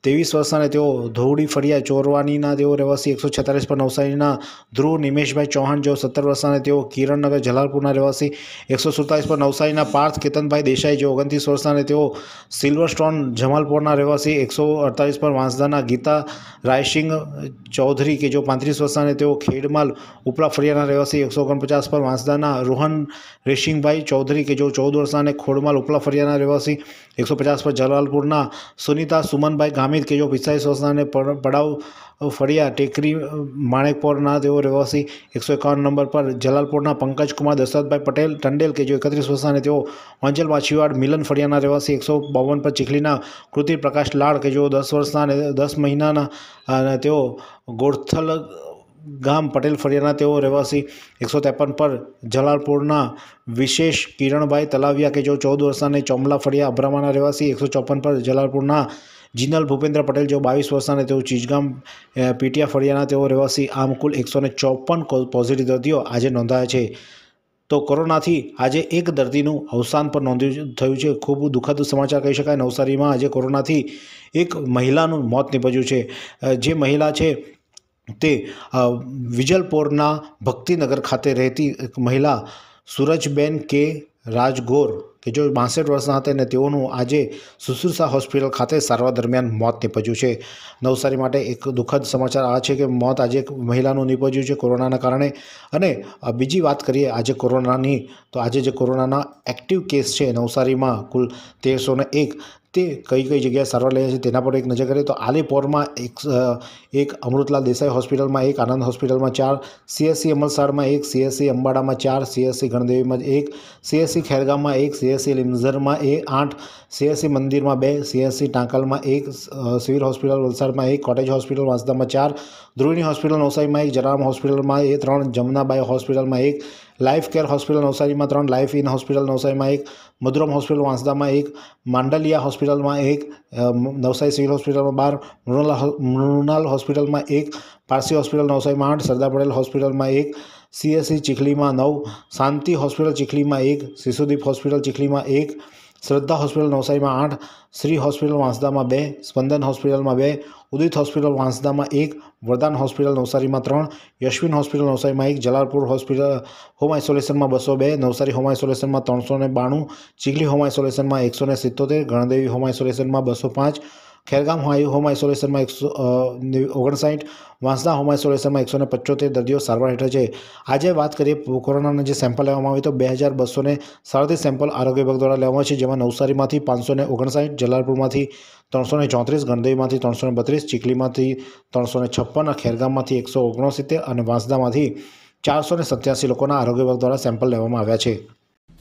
ત્રેવીસ વર્ષના તેઓ ધોવડી ફળિયા ચોરવાનીના તેઓ રહેવાસી એકસો છેતાલીસ પર નવસારીના ધ્રુવ નિમેશભાઈ ચૌહાણ જેઓ સત્તર વર્ષના તેઓ કિરણનગર જલાલપુરના રહેવાસી એકસો સુડતાલીસ પર નવસારીના પાર્થ કેતનભાઈ દેસાઈ જેઓ ઓગણત્રીસ વર્ષના તેઓ સિલ્વર સ્ટોન જમાલપુરના રહેવાસી એકસો અડતાલીસ પર વાંસદાના ગીતા રાયસિંહ ચૌધરી કે જેઓ પાંત્રીસ વર્ષના તેઓ ખેડમાલ ઉપલા ફળિયાના રહેવાસી એકસો ઓગણપચાસ પર વાંસદાના રોહન રેશિંગભાઈ ચૌધરી કે જેઓ ચૌદ વર્ષના અને ખોડમાલ ઉપલા ફળિયાના રહેવાસી એકસો પચાસ પર જલાલપુરના સુનિતા સુમનભાઈ ગામ હામિદ કે જો પિસ્તાલીસ વર્ષનાને પડાવ ફળિયા ટેકરી માણેકપોરના તેઓ રહેવાસી એકસો એકાવન નંબર પર જલાલપોરના પંકજકુમાર દશરથભાઈ પટેલ ટંડેલ કે જો એકત્રીસ વર્ષના તેઓ વાંચલ માછીવાડ મિલન ફળિયાના રહેવાસી એકસો બાવન પર ચીખલીના કૃતિ પ્રકાશ લાળ કે જેઓ દસ વર્ષના અને દસ મહિનાના અને તેઓ ગોરથલ ગામ પટેલ ફળિયાના તેઓ રહેવાસી એકસો ત્રેપન પર જલાલપુરના વિશેષ કિરણભાઈ તલાવિયા કે જેઓ ચૌદ વર્ષના ચોમલા ફળિયા અબ્રામાના રહેવાસી એકસો ચોપન પર જલાલપુરના જિનલ ભૂપેન્દ્ર પટેલ જેઓ બાવીસ વર્ષના તેઓ ચીજગામ પીટીયા ફળિયાના તેઓ રહેવાસી આમ કુલ એકસો ચોપન પોઝિટિવ દર્દીઓ આજે નોંધાયા છે તો કોરોનાથી આજે એક દર્દીનું અવસાન પણ નોંધ્યું થયું છે ખૂબ દુઃખદ સમાચાર કહી શકાય નવસારીમાં આજે કોરોનાથી એક મહિલાનું મોત નીપજ્યું છે જે મહિલા છે તે વિજલપોરના ભક્તિનગર ખાતે રહેતી એક મહિલા સુરજબેન કે રાજગોર કે જો બાસઠ વર્ષના હતા અને તેઓનું આજે સુશ્રુષા હોસ્પિટલ ખાતે સારવાર દરમિયાન મોત નિપજ્યું છે નવસારી માટે એક દુઃખદ સમાચાર આ છે કે મોત આજે એક મહિલાનું નિપજ્યું છે કોરોનાના કારણે અને બીજી વાત કરીએ આજે કોરોનાની તો આજે જે કોરોનાના એક્ટિવ કેસ છે નવસારીમાં કુલ તેરસો એક તે કઈ કઈ જગ્યાએ સારવાર લે છે તેના પર એક નજર કરીએ તો આલીપોરમાં એક એક અમૃતલાલ દેસાઈ હોસ્પિટલમાં એક આનંદ હોસ્પિટલમાં ચાર સીએસસી અમલસાડમાં એક સીએસસી અંબાડામાં ચાર સીએસસી ગણદેવીમાં એક સીએસસી ખેરગામમાં એક સીએસસી લીમઝરમાં એ આઠ સીએસસી મંદિરમાં બે સીએસસી ટાંકલમાં એક સિવિલ હોસ્પિટલ વલસાડમાં એક કોટેજ હોસ્પિટલ વાંસદામાં ચાર ધ્રુવીની હોસ્પિટલ નવસારીમાં એક જરામ હોસ્પિટલમાં એ ત્રણ જમનાબાઈ હોસ્પિટલમાં એક લાઈફ કેર હોસ્પિટલ નવસારીમાં ત્રણ લાઈફ ઇન હોસ્પિટલ નવસારીમાં એક મધુરમ હોસ્પિટલ વાંસદામાં એક માંડલિયા હોસ્પિટલમાં એક નવસારી સિવિલ હોસ્પિટલમાં બાર મૃણાલ હોસ્પિટલમાં એક પારસી હોસ્પિટલ નવસારીમાં આઠ સરદાર પટેલ હોસ્પિટલમાં એક સીએસસી ચીખલીમાં નવ શાંતિ હોસ્પિટલ ચીખલીમાં એક શિશુદીપ હોસ્પિટલ ચીખલીમાં એક શ્રદ્ધા હોસ્પિટલ નવસારીમાં આઠ શ્રી હોસ્પિટલ વાંસદામાં બે સ્પંદન હોસ્પિટલમાં બે ઉદિત હોસ્પિટલ વાંસદામાં એક વરદાન હોસ્પિટલ નવસારીમાં ત્રણ યશવિન હોસ્પિટલ નવસારીમાં એક જલાલપુર હોસ્પિટલ હોમ આઇસોલેશનમાં બસો બે નવસારી હોમ આઇસોલેશનમાં ત્રણસો ને બાણું ચીખલી હોમ આઇસોલેશનમાં એકસો ને સિત્તોતેર ગણદેવી હોમ આઇસોલેશનમાં બસો પાંચ ખેરગામ હોમ આઇસોલેશનમાં એકસો ઓગણસાઠ વાંસદા હોમ આઇસોલેશનમાં એકસો ને પચોતેર દર્દીઓ સારવાર હેઠળ છે આજે વાત કરીએ કોરોનાના જે સેમ્પલ લેવામાં આવે તો બે હજાર બસોને ને સાડત્રીસ સેમ્પલ આરોગ્ય વિભાગ દ્વારા લેવામાં છે જેમાં નવસારીમાંથી પાંચસો ને ઓગણસાઠ જલારપુરમાંથી ત્રણસો ને ચોત્રીસ ગણદેવીમાંથી ત્રણસો ને બત્રીસ ચીખલીમાંથી ત્રણસો ને છપ્પન ખેરગામમાંથી એકસો ઓગણસિત્તેર અને વાંસદામાંથી ચારસો ને સત્યાસી લોકોના આરોગ્ય વિભાગ દ્વારા સેમ્પલ લેવામાં આવ્યા છે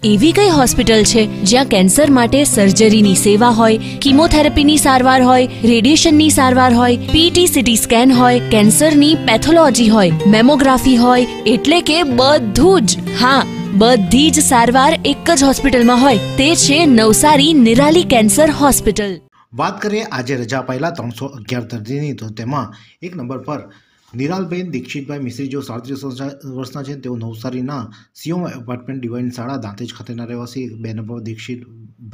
એવી કઈ હોસ્પિટલ છે જ્યાં કેન્સર માટે સર્જરીની સેવા હોય કિમોથેરાપીની સારવાર હોય રેડિયેશનની સારવાર હોય પીટી સીટી સ્કેન હોય કેન્સરની પેથોલોજી હોય મેમોગ્રાફી હોય એટલે કે બધું જ હા બધી જ સારવાર એક જ હોસ્પિટલમાં હોય તે છે નવસારી નિરાલી કેન્સર હોસ્પિટલ વાત કરીએ આજે રજા પહેલા ત્રણસો અગિયાર દર્દીની તો તેમાં એક નંબર પર નિરાલબેન દીક્ષિતભાઈ મિશ્રી જેઓ સાડત્રીસ વર્ષના છે તેઓ નવસારીના સીઓમ એપાર્ટમેન્ટ ડિવાઇન શાળા દાંતેજ ખાતેના રહેવાસી બે નંબર દીક્ષિત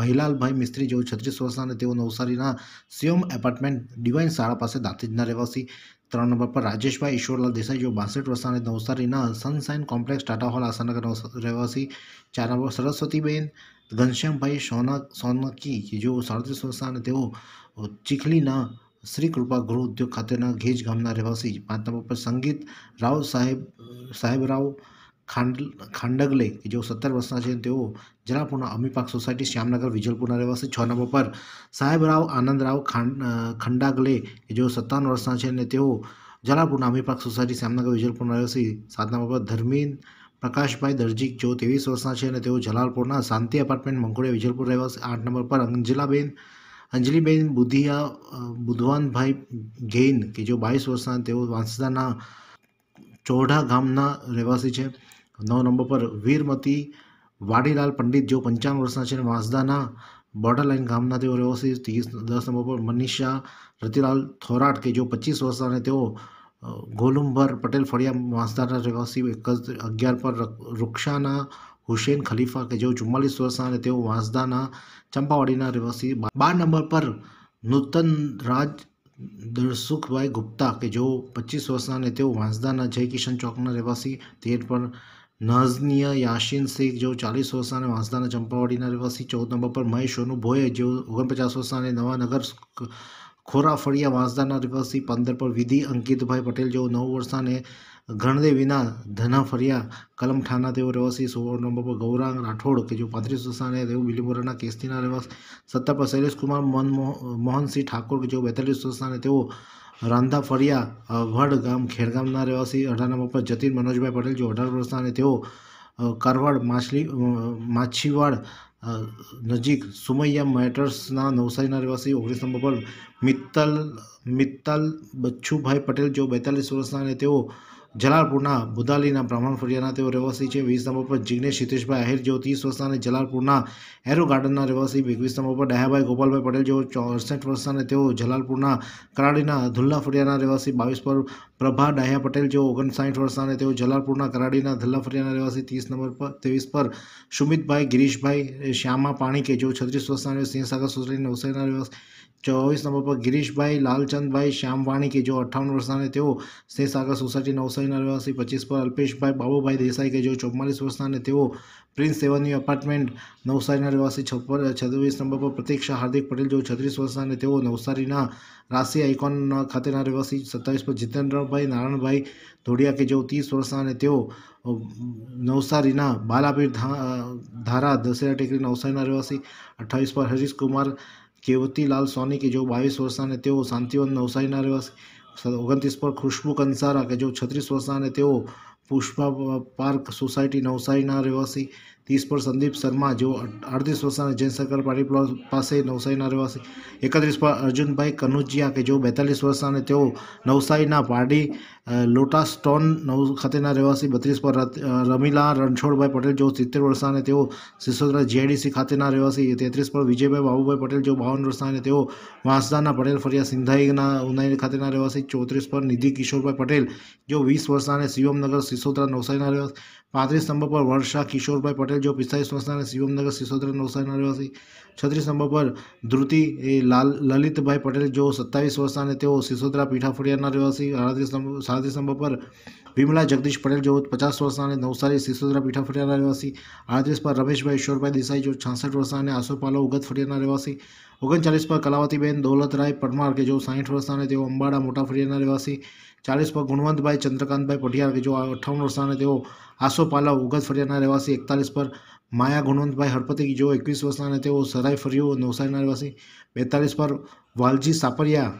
ભૈલાલભાઈ મિસ્ત્રી જેઓ છત્રીસ વર્ષના અને તેઓ નવસારીના સીઓમ એપાર્ટમેન્ટ ડિવાઇન શાળા પાસે દાંતેજના રહેવાસી ત્રણ નંબર પર રાજેશભાઈ ઈશ્વરલાલ દેસાઈ જો બાસઠ વર્ષના અને નવસારીના sunshine complex Tata hall Ashanagar રહેવાસી ચાર નંબર સરસ્વતીબેન ઘનશ્યામભાઈ સોના સોનકી જેઓ સાડત્રીસ વર્ષના અને તેઓ ચીખલીના શ્રી કૃપા ગૃહ ઉદ્યોગ ખાતેના ઘેજ ગામના રહેવાસી પાંચ નંબર પર સંગીત રાવ સાહેબ સાહેબરાવ ખાંડ ખાંડગલે કે જેઓ સત્તર વર્ષના છે તેઓ જનાપુરના અમીપાક સોસાયટી શ્યામનગર વિજલપુરના રહેવાસી છ નંબર પર સાહેબરાવ આનંદરાવ ખંડાગલે કે જેઓ સત્તાવન વર્ષના છે અને તેઓ જલાપુરના અમીપાક સોસાયટી શ્યામનગર વિજલપુરના રહેવાસી સાત નંબર પર ધર્મીન પ્રકાશભાઈ દરજી જેઓ ત્રેવીસ વર્ષના છે અને તેઓ જલાલપુરના શાંતિ એપાર્ટમેન્ટ મંકોડિયા વિજલપુર રહેવાસી આઠ નંબર પર અંજલાબેન અંજલિબેન બુધિયા બુધવાનભાઈ ગેઇન કે જો બાવીસ વર્ષના તેઓ વાંસદાના ચોઢા ગામના રહેવાસી છે નવ નંબર પર વીરમતી વાડીલાલ પંડિત જેઓ પંચાવન વર્ષના છે અને વાંસદાના બોર્ડરલાઇન ગામના તેઓ રહેવાસી ત્રીસ દસ નંબર પર મનીષા રતિલાલ થોરાટ કે જેઓ પચીસ વર્ષના અને તેઓ ગોલુંભર પટેલ ફળિયા વાંસદાના રહેવાસી એક અગિયાર પર રૂક્ષાના હુસેન ખલીફા કે જેઓ ચુમ્માલીસ વર્ષના અને તેઓ વાંસદાના ચંપાવાડીના રહેવાસી બાર નંબર પર નૂતન રાજ દરસુખભાઈ ગુપ્તા કે જેઓ પચીસ વર્ષના અને તેઓ વાંસદાના જય કિશન ચોકના રહેવાસી તેર પર નાઝનિયા યાશીન શેખ જેઓ ચાલીસ વર્ષના અને વાંસદાના ચંપાવાડીના રહેવાસી ચૌદ નંબર પર મહેશ સોનુ જેઓ ઓગણપચાસ વર્ષના અને નવાનગર ખોરાફળિયા વાંસદાના રહેવાસી પંદર પર વિધિ અંકિતભાઈ પટેલ જેઓ નવ વર્ષના અને વિના ધના ધનાફરિયા કલમ ઠાના તેઓ રહેવાસી સોળ નંબર પર ગૌરાંગ રાઠોડ કે જેઓ પાંત્રીસ વર્ષના તેઓ બિલીમોરાના કેસ્તીના રહેવાસ સત્તા પર શૈલેષકુમાર મોહનસિંહ ઠાકોર કે જેઓ બેતાલીસ વર્ષના તેઓ રાંધા ફરિયા વડ ગામ ખેડગામના રહેવાસી અઢાર નંબર પર જતીન મનોજભાઈ પટેલ જો અઢાર વર્ષના અને તેઓ કારવાડ માછલી માછીવાડ નજીક સુમૈયા મેટર્સના નવસારીના રહેવાસી ઓગણીસ નંબર પર મિત્તલ મિત્તલ બચ્છુભાઈ પટેલ જેઓ બેતાલીસ વર્ષના અને તેઓ જલાલપુરના બુદાલીના બ્રાહ્મણ ફળિયાના તેઓ રહેવાસી છે વીસ નંબર પર જિગ્નેશ હિતેશભાઈ આહિર જેઓ ત્રીસ વર્ષના અને જલાલપુરના એરો ગાર્ડનના રહેવાસી એકવીસ નંબર પર ડાયાભાઈ ગોપાલભાઈ પટેલ જેઓ ચોસઠ વર્ષના અને તેઓ જલાલપુરના કરાડીના ધુલ્લા ફળિયાના રહેવાસી બાવીસ પર પ્રભા ડાહ્યા પટેલ જેઓ ઓગણસાઠ વર્ષના અને તેઓ જલાલપુરના કરાડીના ધુલ્લા ફળિયાના રહેવાસી ત્રીસ નંબર પર ત્રેવીસ પર સુમિતભાઈ ગિરીશભાઈ શ્યામા પાણીકે જેઓ છત્રીસ વર્ષના અને સિંહસાગર સોસાયટીના નવસારીના રહેવાસી ચોવીસ નંબર પર ગિરીશભાઈ લાલચંદભાઈ શ્યામવાણી કે જેઓ અઠ્ઠાવન વર્ષના અને તેઓ શેષસાગર સોસાયટી નવસારીના રહેવાસી પચીસ પર અલ્પેશભાઈ બાબુભાઈ દેસાઈ કે જેઓ ચોમ્માલીસ વર્ષના અને તેઓ પ્રિન્સ સેવન્યુ એપાર્ટમેન્ટ નવસારીના રહેવાસી છપ્પન છત્રીસ નંબર પર પ્રતીક્ષા હાર્દિક પટેલ જેઓ છત્રીસ વર્ષના અને તેઓ નવસારીના રાશિ આઇકોન ખાતેના રહેવાસી સત્તાવીસ પર જીતેન્દ્રભાઈ નારાયણભાઈ ધોડિયા કે જેઓ ત્રીસ વર્ષના અને તેઓ નવસારીના બાલાપીર ધારા દશેરા ટેકરી નવસારીના રહેવાસી અઠ્ઠાવીસ પર હરીશકુમાર જેવતીલાલ સોની કે જેઓ બાવીસ વર્ષના અને તેઓ શાંતિવન નવસારીના રહેવાસી ઓગણત્રીસ પર ખુશ્બુ કંસારા કે જેઓ છત્રીસ વર્ષના અને તેઓ પુષ્પા પાર્ક સોસાયટી નવસારીના રહેવાસી ત્રીસ પર સંદીપ શર્મા જેઓ અડત્રીસ વર્ષના જૈન સરકાર પાર્ટી પાસે નવસારીના રહેવાસી એકત્રીસ પર અર્જુનભાઈ કનુજિયા કે જેઓ બેતાલીસ વર્ષના અને તેઓ નવસારીના પારડી સ્ટોન નવ ખાતેના રહેવાસી બત્રીસ પર રમીલા રણછોડભાઈ પટેલ જેઓ સિત્તેર વર્ષના અને તેઓ સિસોદરા જીઆઈડીસી ખાતેના રહેવાસી તેત્રીસ પર વિજયભાઈ બાબુભાઈ પટેલ જેઓ બાવન વર્ષના અને તેઓ વાંસદાના પટેલ ફરિયા સિંધાઈના ઉનાઈ ખાતેના રહેવાસી ચોત્રીસ પર નિધિ કિશોરભાઈ પટેલ જેઓ વીસ વર્ષના અને શિવમનગર સિસોદરા નવસારીના રહેવાસી पैंतीस स्तंभ पर वर्षा किशोर भाई पटेल जो पिस्तालीस वर्षना शिवम नगर सिसोदरा नौसारीना रहवासी छत्तीस स्तंभ पर ध्रुति लाल ललित भाई पटेल जो सत्तावीस वर्ष ने सिसोदरा पीठाफुड़िया रहवासी अड़तीस स्तंभ पर विमला जगदीश पटेल जो पचास वर्ष वर्षना नौसारी सिसोदरा पीठाफुड़िया रहवासी अड़तीस पर रमेश भाई ईश्वरभाई देसाई जो छसठ वर्षा ने आसोपालो उगत फुड़िया रहवासी ओगनचालीस पर कलावतीबेन दौलतराय परमार के जो साइठ वर्षा ने अंबाड़ा मोटा फुड़िया रहवासी चालीस पर गुणवंत भाई चंद्रकांत भाई पठियार के जो अठावन वर्षा ने पाला उगत फरियाना रहवासी एकतालीस पर माया गुणवंत भाई हड़पति की जो एकवीस वर्षना रहते वो सराय फरियो नवसारीना रहवासी बेतालीस पर वालजी सापरिया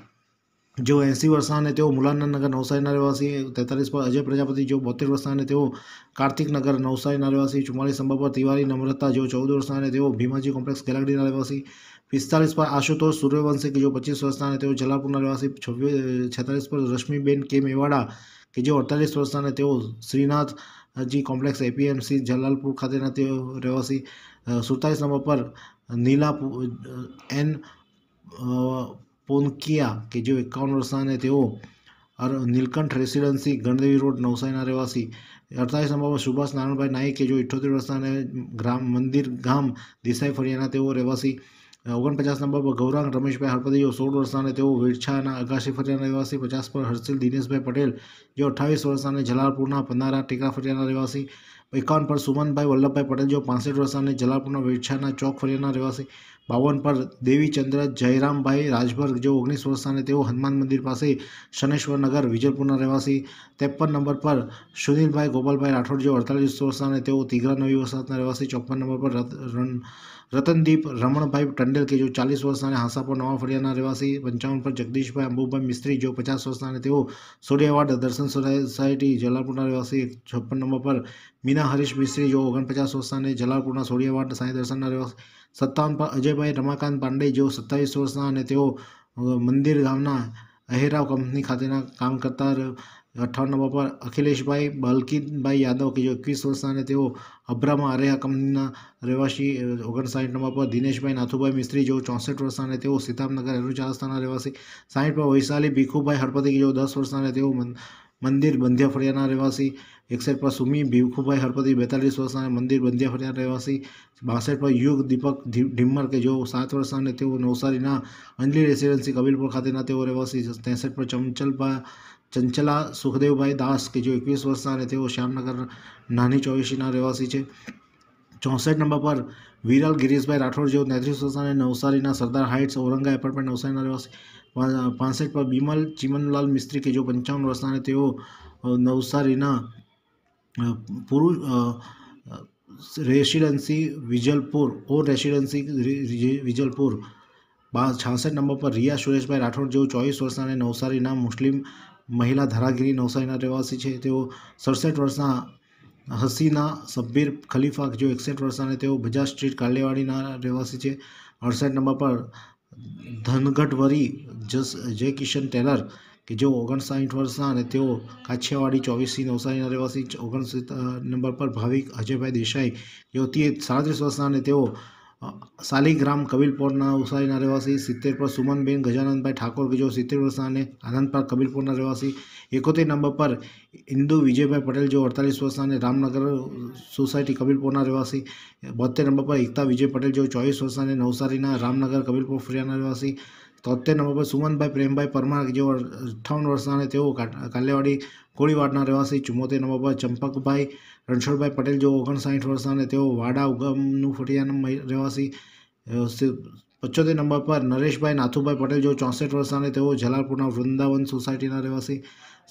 जो ऐसी वर्षा ने तो मुलाना नगर नवसारी नारेवासी तैंतालीस पर अजय प्रजापति जो बहत्तर वर्षा ने तो कार्तिक नगर नवसारी रहवासी चुम्वालीस संभव पर तिवारी नम्रता जो चौदह वर्षा ने तो भीमाजी कॉम्प्लेक्स गलागड़ी नारेवासी पिस्तालीस पर आशुतोष सूर्यवंशी की जो पच्चीस वर्षा ने तो जलापुर नारेवासी छब्बीस छतालीस पर रश्मिबेन के मेवाड़ा की जो अड़तालीस वर्षा ने तो श्रीनाथ જી કોમ્પ્લેક્સ એપીએમસી જલાલપુર ખાતેના તેઓ રહેવાસી સુડતાલીસ નંબર પર નીલા એન પોનકિયા કે જેઓ એકાવન વર્ષના અને તેઓ નીલકંઠ રેસિડન્સી ગણદેવી રોડ નવસારીના રહેવાસી અડતાલીસ પર સુભાષ નારાયણભાઈ નાઈક કે જેઓ ઇઠ્યોતેર વર્ષના અને ગ્રામ મંદિર ગામ દેસાઈ ફળિયાના તેઓ રહેવાસી ઓગણપચાસ નંબર પર ગૌરાંગ રમેશભાઈ હળપતિઓ સોળ વર્ષના તેઓ વેડછાના અગાશી ફરિયાના રહેવાસી પચાસ પર હર્ષિલ દિનેશભાઈ પટેલ જેઓ અઠ્ઠાવીસ વર્ષના અને જલાલપુરના પન્નારા ટેકા ફરિયાના રહેવાસી એકાવન પર સુમનભાઈ વલ્લભભાઈ પટેલ જેઓ પાસઠ વર્ષના અને જલાલપુરના વેડછાના ચોક ફરિયાના રહેવાસી બાવન પર દેવીચંદ્ર જયરામભાઈ રાજભર જેઓ ઓગણીસ વર્ષના તેઓ હનુમાન મંદિર પાસે શનેશ્વરનગર વિજયપુરના રહેવાસી ત્રેપન નંબર પર સુનિલભાઈ ગોપાલભાઈ રાઠોડ જેઓ અડતાલીસ વર્ષના તેઓ તિગરા નવી વસાહતના રહેવાસી ચોપન નંબર પર રણ રતનદીપ રમણભાઈ ટંડેલ કે જેઓ ચાલીસ વર્ષના અને હાંસાપુર નવા ફળિયાના રહેવાસી પંચાવન પર જગદીશભાઈ અંબુભાઈ મિસ્ત્રી જેઓ પચાસ વર્ષના અને તેઓ સોડિયાવાડ દર્શન સોસાયટી જલાલપુરના રહેવાસી છપ્પન નંબર પર મીના હરીશ મિસ્ત્રી જેઓ ઓગણપચાસ વર્ષના અને જલાલપુરના સોડિયાવાડ સાંઈ દર્શનના રહેવાસી સત્તાવન પર અજયભાઈ રમાકાંત પાંડે જેઓ સત્તાવીસ વર્ષના અને તેઓ મંદિર ગામના અહેરાવ કંપની ખાતેના કામ કરતા અઠ્ઠાવન નંબર પર અખિલેશભાઈ બલકીનભાઈ યાદવ કે જે એકવીસ વર્ષના અને તેઓ અબ્રામા આરેયા કંપનીના રહેવાસી ઓગણસાઠ નંબર પર દિનેશભાઈ નાથુભાઈ મિસ્ત્રી જેઓ ચોસઠ વર્ષના અને તેઓ સીતામનગર એનું ચાર સ્થાનના રહેવાસી સાહીઠ પર વૈશાલી ભીખુભાઈ હળપતિ કે જેઓ દસ વર્ષના અને તેઓ મંદિર બંધ્યા ફળિયાના રહેવાસી એકસઠ પર સુમી ભીખુભાઈ હળપતિ બેતાલીસ વર્ષના મંદિર બંધ્યા ફળિયા રહેવાસી બાસઠ પર યુગ દીપક ઢીમર કે જેઓ સાત વર્ષના અને તેઓ નવસારીના અંજલી રેસિડેન્સી કબીરપુર ખાતેના તેઓ રહેવાસી ત્રેસઠ પર ચંચલભા ચંચલા સુખદેવભાઈ દાસ કે જે એકવીસ વર્ષના અને તેઓ શ્યામનગર નાની ચોવીસીના રહેવાસી છે ચોસઠ નંબર પર વિરલ ગિરીશભાઈ રાઠોડ જેઓ તેત્રીસ વર્ષના અને નવસારીના સરદાર હાઇટ્સ ઔરંગા એપાર્ટમેન્ટ નવસારીના રહેવાસી પાસઠ પર બિમલ ચિમનલાલ મિસ્ત્રી કે જેઓ પંચાવન વર્ષના અને તેઓ નવસારીના પુરુષ રેસિડેન્સી વિજલપુર ઓર રેસિડેન્સી વિજલપુર બા છાસઠ નંબર પર રિયા સુરેશભાઈ રાઠોડ જેઓ ચોવીસ વર્ષના અને નવસારીના મુસ્લિમ મહિલા ધરાગીરી નવસારીના રહેવાસી છે તેઓ સડસઠ વર્ષના હસીના સબ્બીર ખલીફા જો એકસઠ વર્ષના અને તેઓ બજાજ સ્ટ્રીટ કાલેવાડીના રહેવાસી છે અડસઠ નંબર પર ધનગઢવરી જસ જય કિશન ટેલર કે જેઓ ઓગણસાઠ વર્ષના અને તેઓ કાછિયાવાડી ચોવીસથી નવસારીના રહેવાસી ઓગણસિત્તેર નંબર પર ભાવિક અજયભાઈ દેસાઈ જેઓ તે સાડત્રીસ વર્ષના અને તેઓ સાલીગ્રામ કબીલપોરના ઉસારીના રહેવાસી સિત્તેર પર સુમનબેન ગજાનંદભાઈ ઠાકોર કે સિત્તેર વર્ષના અને આનંદ પર કબીલપોરના રહેવાસી એકોતેર નંબર પર ઇન્દુ વિજયભાઈ પટેલ જેઓ અડતાલીસ વર્ષના અને રામનગર સોસાયટી કબીલપોરના રહેવાસી બોતેર નંબર પર એકતા વિજય પટેલ જેઓ ચોવીસ વર્ષના અને નવસારીના રામનગર કબીલપોર ફરિયાના રહેવાસી તોતેર નંબર પર સુમનભાઈ પ્રેમભાઈ પરમાર જેઓ અઠ્ઠાવન વર્ષના અને તેઓ કાલ્યાવાડી કોળીવાડના રહેવાસી ચુમ્મોતેર નંબર પર ચંપકભાઈ રણછોડભાઈ પટેલ જેઓ ઓગણસાઠ વર્ષના અને તેઓ વાડા ઉગમનું ફટિયાના રહેવાસી પંચોતેર નંબર પર નરેશભાઈ નાથુભાઈ પટેલ જેઓ ચોસઠ વર્ષના અને તેઓ જલાલપુરના વૃંદાવન સોસાયટીના રહેવાસી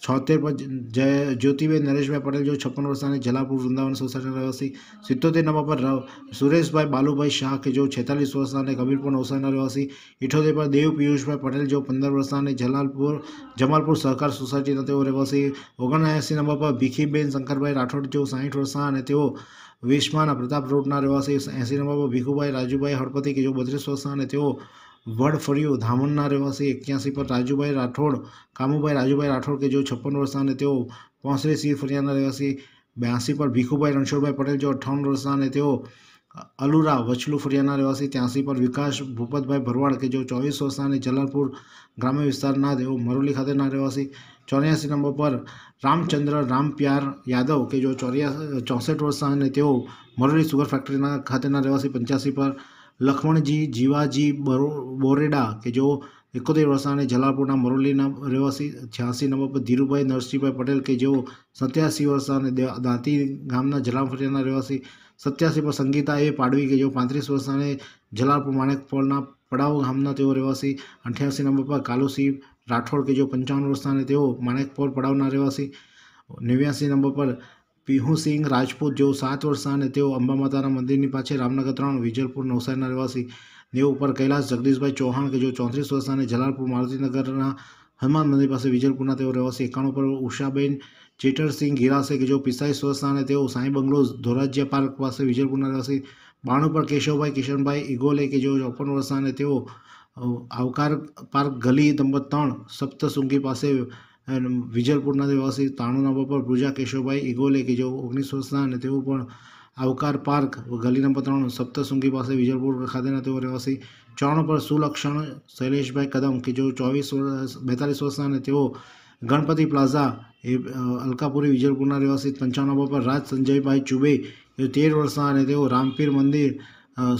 છોતેર પર જય જ્યોતિબેન નરેશભાઈ પટેલ જો છપ્પન વર્ષના જલાપુર વૃંદાવન સોસાયટીના રહેવાસી સિત્તોતેર નંબર પર સુરેશભાઈ બાલુભાઈ શાહ કે જો છેતાલીસ વર્ષના અને કબીરપુર નવસારીના રહેવાસી ઇઠોતેર પર દેવ પિયુષભાઈ પટેલ જેઓ પંદર વર્ષના જલાલપુર જમાલપુર સહકાર સોસાયટીના તેઓ રહેવાસી ઓગણએંસી નંબર પર ભીખીબેન શંકરભાઈ રાઠોડ જેઓ સાહીઠ વર્ષના અને તેઓ વિશ્વના પ્રતાપ રોડના રહેવાસી એંસી નંબર પર ભીખુભાઈ રાજુભાઈ હળપતિ કે જેઓ બત્રીસ વર્ષના અને તેઓ वर्ड फरी धामणना रहवासी एक पर राजूभाई राठौड़ कामूभाई राजूभाई राठौड़ के जो छप्पन वर्ष ने तो पौसरे सी फरियाना रहवासी बयासी पर भीखूभाई रणछोड़भाई पटेल जो अठावन वर्ष ने तो अलूरा वछलू फरियाना रहवासी त्यासी पर विकास भूपत भाई भरवाड़ के जो चौबीस वर्ष ने जलनपुर ग्राम्य विस्तार ना देव मरोली खाते ना रहवासी चौरियासी नंबर पर रामचंद्र राम प्यार यादव के जो चौरिया चौसठ वर्ष ने तो मरोली सुगर फैक्ट्री खाते रहवासी पंचासी पर લખમણજી જીવાજી બોરેડા કે જો એકોતેર વર્ષના અને જલાલપુરના મરોલીના રહેવાસી છ્યાસી નંબર પર ધીરુભાઈ નરસિંહભાઈ પટેલ કે જેઓ સત્યાસી વર્ષના અને દાંતી ગામના જલાફરિયાના રહેવાસી સત્યાસી પર સંગીતા એ પાડવી કે જેઓ પાંત્રીસ વર્ષના અને જલાલપુર માણેકપોળના પડાવ ગામના તેઓ રહેવાસી અઠ્યાસી નંબર પર કાલુસિંહ રાઠોડ કે જેઓ પંચાવન વર્ષના અને તેઓ માણેકપોળ પડાવના રહેવાસી નેવ્યાસી નંબર પર પિહુસિંહ રાજપૂત જેઓ સાત વર્ષના અને તેઓ અંબા માતાના મંદિરની પાછે રામનગર ત્રણ વિજલપુર નવસારીના રહેવાસી નેવ ઉપર કૈલાસ જગદીશભાઈ ચૌહાણ કે જેઓ ચોત્રીસ વર્ષના અને જલાલપુર મારુતિનગરના હનુમાન મંદિર પાસે વિજલપુરના તેઓ રહેવાસી એકાણું પર ઉષાબેન ચેટરસિંહ ગિરાસે કે જેઓ પિસ્તાલીસ વર્ષના અને તેઓ સાંઈ બંગલો ધોરાજ્ય પાર્ક પાસે વિજલપુરના રહેવાસી બાણુ પર કેશવભાઈ કિશનભાઈ ઇગોલે કે જેઓ ચોપન વર્ષના અને તેઓ આવકાર પાર્ક ગલી નંબર ત્રણ સપ્તસુંગી પાસે વિજલપુરના રહેવાસી તાણુના બાપા પૂજા કેશવભાઈ ઇગોલે કે જેઓ ઓગણીસ વર્ષના અને તેઓ પણ આવકાર પાર્ક ગલી નંબર ત્રણ સપ્તસુંગી પાસે વિજલપુર ખાતેના તેઓ રહેવાસી ચોરાણું પર સુલક્ષણ શૈલેષભાઈ કદમ કે જેઓ ચોવીસ વર્ષ બેતાલીસ વર્ષના અને તેઓ ગણપતિ પ્લાઝા એ અલકાપુરી વિજલપુરના રહેવાસી પંચાણું પર રાજ સંજયભાઈ ચુબે એ તેર વર્ષના અને તેઓ રામપીર મંદિર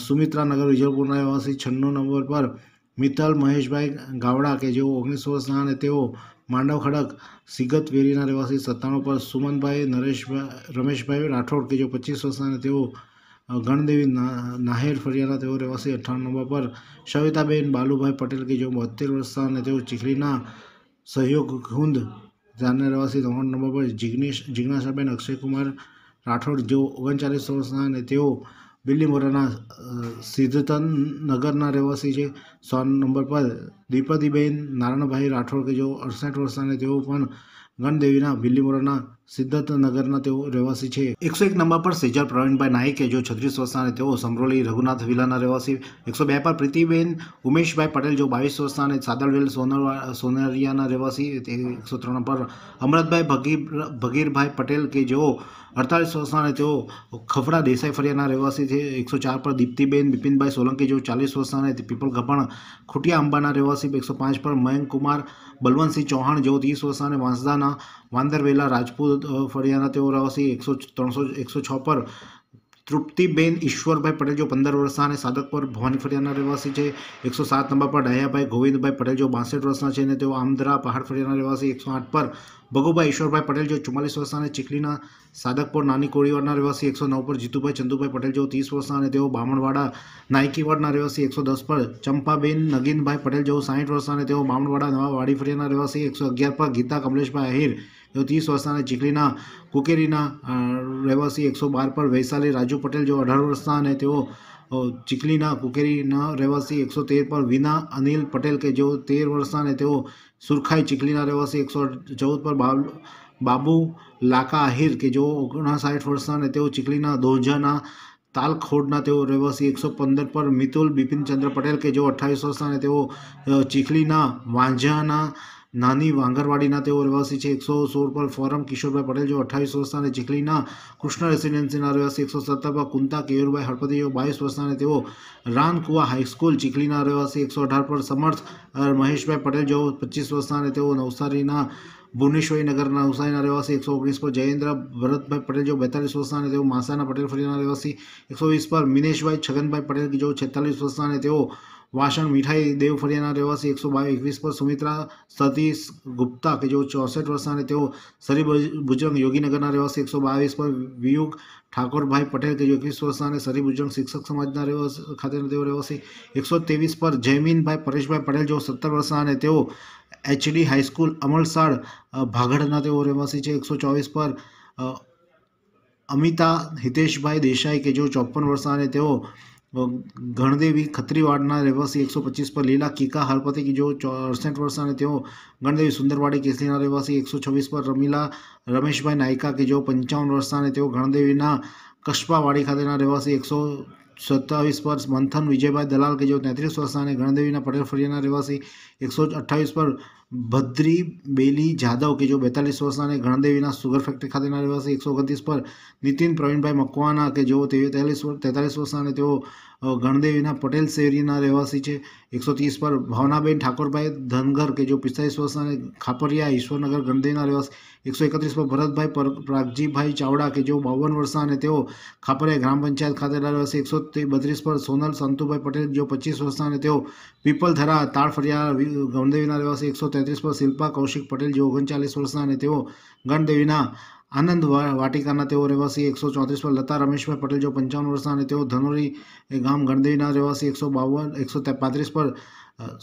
સુમિત્રાનગર વિજલપુરના રહેવાસી છન્નું નંબર પર મિત્તલ મહેશભાઈ ગાવડા કે જેઓ ઓગણીસ વર્ષના અને તેઓ માંડવ ખડક સિગત વેરીના રહેવાસી સત્તાણું પર સુમનભાઈ નરેશભાઈ રમેશભાઈ રાઠોડ કે જો પચીસ વર્ષના અને તેઓ ગણદેવી નાહેર ફરિયાના તેઓ રહેવાસી અઠ્ઠાણું નંબર પર સવિતાબેન બાલુભાઈ પટેલ કે જો બોતેર વર્ષના અને તેઓ ચીખલીના સહયોગ હુંદ જાનના રહેવાસી ત્રણ નંબર પર જિગ્નેશ જિજ્ઞાસાબેન અક્ષયકુમાર રાઠોડ જેઓ ઓગણચાલીસ વર્ષના અને તેઓ બિલીમોરાના સિદ્ધતન નગરના રહેવાસી છે સોન નંબર પર દ્વિપદીબેન નારાયણભાઈ રાઠોડ કે જેઓ અડસઠ વર્ષના તેઓ પણ ગણદેવીના બિલીમોરાના સિદ્ધાર્થનગરના તેઓ રહેવાસી છે એકસો એક નંબર પર સેજલ પ્રવીણભાઈ નાઈકે જો છત્રીસ વર્ષના અને તેઓ સમરોલી રઘુનાથ વિલાના રહેવાસી એકસો બે પર પ્રીતિબેન ઉમેશભાઈ પટેલ જો બાવીસ વર્ષના અને સાદલવેલ સોનર સોનરિયાના રહેવાસી એકસો ત્રણ પર અમરતભાઈ ભગીર ભગીરભાઈ પટેલ કે જેઓ અડતાલીસ વર્ષના અને તેઓ ખફડા દેસાઈ ફરિયાના રહેવાસી છે એકસો ચાર પર દીપ્તિબેન બિપિનભાઈ સોલંકી જેઓ ચાલીસ વર્ષના અને પીપલ ગપણ ખુટિયા અંબાના રહેવાસી એકસો પાંચ પર મયંક કુમાર બલવંતસિંહ ચૌહાણ જેઓ ત્રીસ વર્ષના અને વાંસદાના વાંદરવેલા રાજપૂત ફળિયાના તેઓ રહેવાસી એકસો ત્રણસો એકસો છ પર તૃપ્તિબેન ઈશ્વરભાઈ પટેલ જો પંદર વર્ષના અને સાદકપર ભવાની ફળિયાના રહેવાસી છે એકસો સાત નંબર પર ડાયાભાઈ ગોવિંદભાઈ પટેલ જો બાસઠ વર્ષના છે અને તેઓ આમદરા પહાડ ફળિયાના રહેવાસી એકસો આઠ પર ભગુભાઈ ઈશ્વરભાઈ પટેલ જો ચુમ્માલીસ વર્ષના અને ચીખલીના સાદકપુર નાની કોળીવાડના રહેવાસી એકસો નવ પર જીતુભાઈ ચંદુભાઈ પટેલ જેઓ ત્રીસ વર્ષના અને તેઓ બામણવાડા નાયકીવાડના રહેવાસી એકસો દસ પર ચંપાબેન નગીનભાઈ પટેલ જેઓ સાઠ વર્ષના અને તેઓ બામણવાડા નવા વાડીફળિયાના રહેવાસી એકસો અગિયાર પર ગીતા કમલેશભાઈ આહિર ત્રીસ વર્ષના ચીખલીના કુકેરીના રહેવાસી એકસો બાર પર વૈશાલી રાજુ પટેલ જેઓ અઢાર વર્ષના અને તેઓ ચીખલીના કુકેરીના રહેવાસી એકસો તેર પર વિના અનિલ પટેલ કે જેઓ તેર વર્ષના અને તેઓ સુરખાઈ ચીખલીના રહેવાસી એકસો ચૌદ પર બાબુ લાકા આહિર કે જેઓ ઓગણસાઠ વર્ષના અને તેઓ ચીખલીના દોંજાના તાલખોડના તેઓ રહેવાસી એકસો પંદર પર મિતુલ બિપિનચંદ્ર પટેલ કે જેઓ અઠ્ઠાવીસ વર્ષના અને તેઓ ચીખલીના વાંઝાના નાની વાંગરવાડીના તેઓ રહેવાસી છે એકસો સોળ પર ફોરમ કિશોરભાઈ પટેલ જો અઠાવીસ વર્ષના અને ચીખલીના કૃષ્ણ રેસિડેન્સીના રહેવાસી એકસો સત્તર પર કુંતા કેયુરભાઈ હળપતિ જેઓ બાવીસ વર્ષના અને તેઓ રાનકુવા હાઈસ્કૂલ ચીખલીના રહેવાસી એકસો અઢાર પર સમર્થ મહેશભાઈ પટેલ જેઓ પચીસ વર્ષના અને તેઓ નવસારીના भुवनेश्वरी नगर नौसारी रहवासी एक सौ ओगनीस पर जयेंद्र भरत भाई पटेल जो बैतालीस वर्ष है तो पटेल फरीना रहवासी एक सौ वीस पर मिनेश भाई छगन भाई पटेल जो छेतालीस वर्ष है तो वासण मिठाई देव फरियाना रहवासी एक सौ बाईस पर सुमित्रा सतीश गुप्ता के जो चौसठ वर्ष है तो सरी भुजंग योगीनगर रहवासी एक सौ बीस पर वियुग ठाकुर भाई पटेल के जो एक वर्ष है सरी भुजंग शिक्षक समाज खाते रहवासी एक सौ तेवीस पर जयमीन भाई परेश भाई पटेल जो सत्तर वर्ष है तो એચડી હાઈસ્કૂલ અમલસાડ ભાગડના તેઓ રહેવાસી છે એકસો ચોવીસ પર અમિતા હિતેશભાઈ દેસાઈ કે જેઓ ચોપન વર્ષના અને તેઓ ગણદેવી ખત્રીવાડના રહેવાસી એકસો પચીસ પર લીલા કીકા હરપતિ કે જેઓ અડસઠ વર્ષના અને તેઓ ગણદેવી સુંદરવાડી કેસરીના રહેવાસી એકસો છવ્વીસ પર રમીલા રમેશભાઈ નાયકા કે જેઓ પંચાવન વર્ષના અને તેઓ ગણદેવીના કસ્બાવાડી ખાતેના રહેવાસી એકસો સત્તાવીસ પર મંથન વિજયભાઈ દલાલ કે જેઓ તેત્રીસ વર્ષના અને ગણદેવીના પટેલ ફળિયાના રહેવાસી એકસો અઠ્ઠાવીસ પર ભદ્રી બેલી જાદવ કે જેઓ બેતાલીસ વર્ષના અને ગણદેવીના સુગર ફેક્ટરી ખાતેના રહેવાસી એકસો ઓગણત્રીસ પર નીતિન પ્રવીણભાઈ મકવાના કે જેઓ તેતાલીસ તેતાલીસ વર્ષના અને તેઓ ગણદેવીના પટેલ શેરીના રહેવાસી છે એકસો ત્રીસ પર ભાવનાબેન ઠાકોરભાઈ ધનગર કે જો પિસ્તાલીસ વર્ષના ખાપરિયા ઈશ્વરનગર ગણદેવીના રહેવાસી એકસો એકત્રીસ પર ભરતભાઈ પ્રાગજીભાઈ ચાવડા કે જો બાવન વર્ષના અને તેઓ ખાપરિયા ગ્રામ પંચાયત ખાતેના રહેવાસી એકસો બત્રીસ પર સોનલ સંતુભાઈ પટેલ જો પચીસ વર્ષના અને તેઓ પીપલધરા તાળફળિયા ગણદેવીના રહેવાસી એકસો તેત્રીસ પર શિલ્પા કૌશિક પટેલ જેઓ ઓગણચાલીસ વર્ષના અને તેઓ ગણદેવીના આનંદ વાટિકાના તેઓ રહેવાસી એકસો ચોત્રીસમાં લતા રમેશભાઈ પટેલ જો પંચાવન વર્ષના અને તેઓ ધનોરી ગામ ગણદેવીના રહેવાસી એકસો બાવન એકસો પાંત્રીસ પર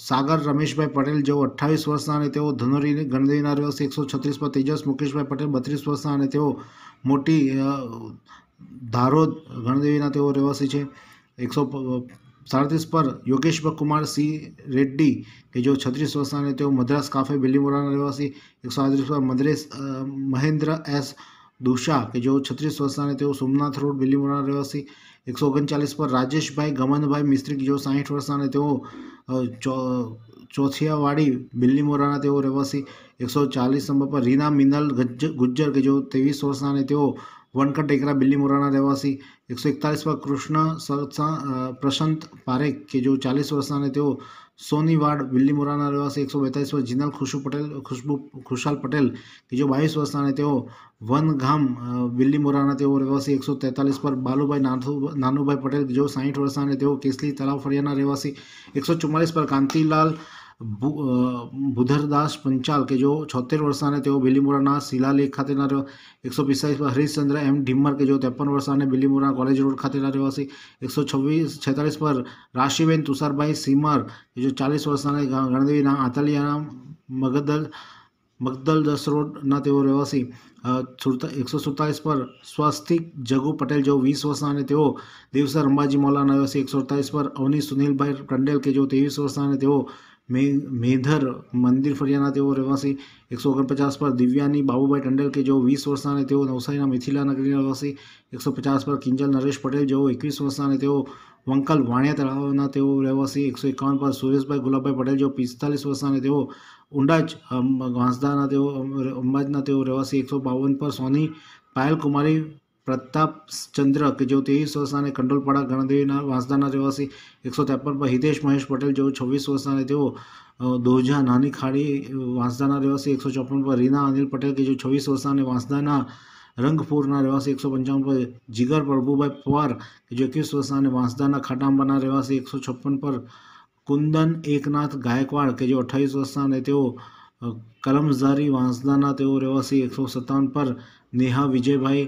સાગર રમેશભાઈ પટેલ જેઓ અઠ્ઠાવીસ વર્ષના અને તેઓ ધનોરી ગણદેવીના રહેવાસી એકસો છત્રીસ પર તેજસ મુકેશભાઈ પટેલ બત્રીસ વર્ષના અને તેઓ મોટી ધારોદ ગણદેવીના તેઓ રહેવાસી છે એકસો સાડત્રીસ પર યોગેશ કુમાર સિંહ રેડ્ડી કે જો છત્રીસ વર્ષના અને તેઓ મદ્રાસ કાફે બિલીમોરાના રહેવાસી એકસો સાડત્રીસ પર મદ્રેસ મહેન્દ્ર એસ દુષા કે જો છત્રીસ વર્ષના અને તેઓ સોમનાથ રોડ બિલીમોરાના રહેવાસી એકસો ઓગણચાલીસ પર રાજેશભાઈ ગમનભાઈ મિસ્ત્રી કે જો સાહીઠ વર્ષના અને તેઓ ચોથિયાવાડી બિલ્લીમોરાના તેઓ રહેવાસી એકસો ચાલીસ નંબર પર રીના મિનલ ગુજ્જર કે જો ત્રેવીસ વર્ષના અને તેઓ વનકટ ટેકરા બિલ્લીમોરાના રહેવાસી એકસો એકતાલીસમાં કૃષ્ણ પ્રશાંત પારેખ કે જેઓ ચાલીસ વર્ષના અને તેઓ સોનીવાડ બિલ્લીમોરાના રહેવાસી એકસો બેતાલીસમાં જીનલ ખુશુ પટેલ ખુશ્બુ ખુશાલ પટેલ કે જેઓ બાવીસ વર્ષના અને તેઓ વનગામ બિલ્લીમોરાના તેઓ રહેવાસી એકસો તેતાલીસ પર બાલુભાઈ નાથુ નાનુભાઈ પટેલ જેઓ સાહીઠ વર્ષના અને તેઓ કેસલી તળાવ ફળિયાના રહેવાસી એકસો ચુમ્માલીસ પર કાંતિલાલ ભુધરદાસ પંચાલ કે જેઓ છોતેર વર્ષના તેઓ બિલીમોરાના શિલાલેખ ખાતેના રહ્યો એકસો પિસ્તાલીસમાં હરીશચંદ્ર એમ ઢીમર કે જો ત્રેપન વર્ષના બિલીમોરા કોલેજ રોડ ખાતેના રહેવાસી એકસો છવ્વીસ છેતાલીસ પર રાશિબેન તુષારભાઈ સીમર કે જો ચાલીસ વર્ષના ગણદેવીના આંતલિયાના મગદલ મગદલ દસ રોડના તેઓ રહેવાસી એકસો સુડતાલીસ પર સ્વસ્તિક જગુ પટેલ જેઓ વીસ વર્ષના અને તેઓ દિવસર અંબાજી મોલાના રહેવાસી એકસો અડતાલીસ પર અવની સુનિલભાઈ ટંડેલ કે જો ત્રેવીસ વર્ષના અને તેઓ મે મેધર મંદિર ફરિયાના તેઓ રહેવાસી એકસો ઓગણપચાસ પર દિવ્યાની બાબુભાઈ ટંડેલ કે જેઓ વીસ વર્ષના અને તેઓ નવસારીના મિથિલા નગરીના રહેવાસી એકસો પચાસ પર કિંજલ નરેશ પટેલ જેઓ એકવીસ વર્ષના અને તેઓ વંકલ વાણિયા તળાવના તેઓ રહેવાસી એકસો એકાવન પર સુરેશભાઈ ગુલાબભાઈ પટેલ જેઓ પિસ્તાલીસ વર્ષના અને તેઓ ઉંડાજ વાંસદાના તેઓ અંબાજના તેઓ રહેવાસી એકસો બાવન પર સોની પાયલ કુમારી પ્રતાપચંદ્ર કે જેઓ ત્રેવીસ વર્ષના અને કંડોલપાડા ગણદેવીના વાંસદાના રહેવાસી એકસો ત્રેપન પર હિતેશ મહેશ પટેલ જેઓ છવ્વીસ વર્ષના અને તેઓ દોજા નાની ખાડી વાંસદાના રહેવાસી એકસો ચોપન પર રીના અનિલ પટેલ કે જે છવ્વીસ વર્ષના અને વાંસદાના રંગપુરના રહેવાસી એકસો પંચાવન પર જીગર પ્રભુભાઈ પવાર કે જે એકવીસ વર્ષના અને વાંસદાના ખાટાંબાના રહેવાસી એકસો છપ્પન પર કુંદન એકનાથ ગાયકવાડ કે જે અઠ્ઠાવીસ વર્ષના અને તેઓ કલમઝારી વાંસદાના તેઓ રહેવાસી એકસો સત્તાવન પર નેહા વિજયભાઈ